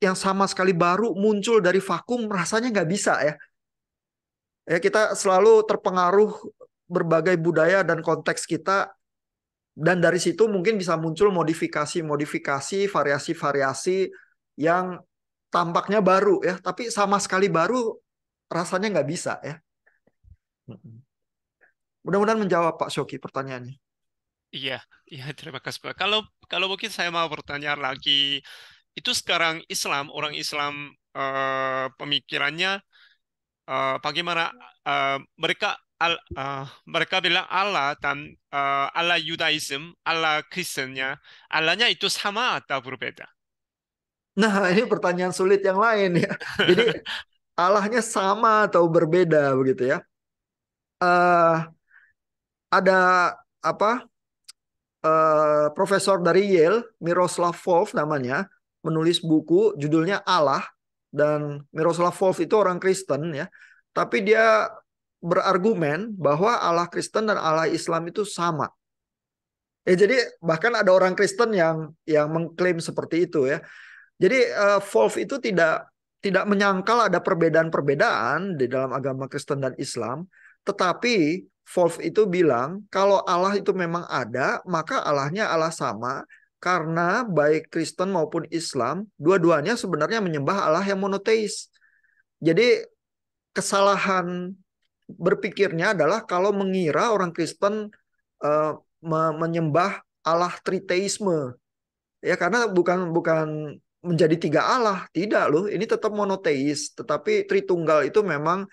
yang sama sekali baru muncul dari vakum rasanya nggak bisa ya. Ya kita selalu terpengaruh berbagai budaya dan konteks kita dan dari situ mungkin bisa muncul modifikasi-modifikasi, variasi-variasi yang tampaknya baru ya, tapi sama sekali baru rasanya nggak bisa ya. Mudah-mudahan menjawab Pak Shoki pertanyaannya. Iya, iya terima kasih Pak. Kalau kalau mungkin saya mau bertanya lagi, itu sekarang Islam orang Islam uh, pemikirannya uh, bagaimana uh, mereka al, uh, mereka bilang Allah dan uh, Allah Yudaism, Allah Kristennya, Allahnya itu sama atau berbeda? Nah, ini pertanyaan sulit yang lain ya. Jadi Allahnya sama atau berbeda begitu ya? Uh, ada apa? Eh, profesor dari Yale, Miroslav Volf namanya, menulis buku judulnya Allah dan Miroslav Volf itu orang Kristen ya. Tapi dia berargumen bahwa Allah Kristen dan Allah Islam itu sama. Ya jadi bahkan ada orang Kristen yang yang mengklaim seperti itu ya. Jadi uh, Volf itu tidak tidak menyangkal ada perbedaan-perbedaan di dalam agama Kristen dan Islam, tetapi Wolf itu bilang kalau Allah itu memang ada, maka Allahnya Allah sama karena baik Kristen maupun Islam dua-duanya sebenarnya menyembah Allah yang monoteis. Jadi kesalahan berpikirnya adalah kalau mengira orang Kristen uh, me menyembah Allah triteisme. Ya karena bukan bukan menjadi tiga Allah, tidak loh. Ini tetap monoteis, tetapi tritunggal itu memang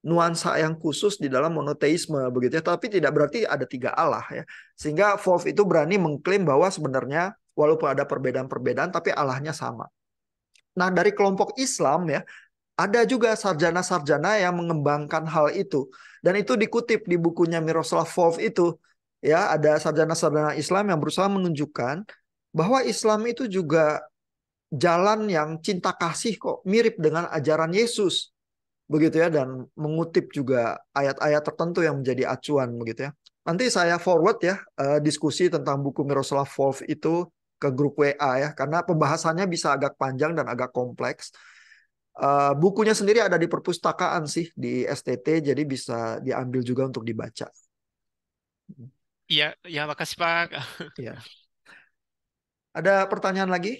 nuansa yang khusus di dalam monoteisme begitu ya tapi tidak berarti ada tiga Allah ya sehingga Wolf itu berani mengklaim bahwa sebenarnya walaupun ada perbedaan-perbedaan tapi Allahnya sama nah dari kelompok Islam ya ada juga sarjana-sarjana yang mengembangkan hal itu dan itu dikutip di bukunya Miroslav Wolf itu ya ada sarjana-sarjana Islam yang berusaha menunjukkan bahwa Islam itu juga jalan yang cinta kasih kok mirip dengan ajaran Yesus begitu ya dan mengutip juga ayat-ayat tertentu yang menjadi acuan begitu ya. Nanti saya forward ya eh, diskusi tentang buku Miroslav Volf itu ke grup WA ya karena pembahasannya bisa agak panjang dan agak kompleks. Eh, bukunya sendiri ada di perpustakaan sih di STT jadi bisa diambil juga untuk dibaca. Iya, ya makasih Pak. Iya. Ada pertanyaan lagi?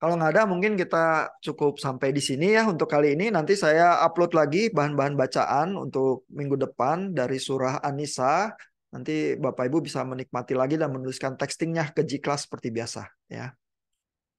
Kalau nggak ada mungkin kita cukup sampai di sini ya untuk kali ini. Nanti saya upload lagi bahan-bahan bacaan untuk minggu depan dari surah an Nanti Bapak Ibu bisa menikmati lagi dan menuliskan textingnya ke G-Class seperti biasa ya.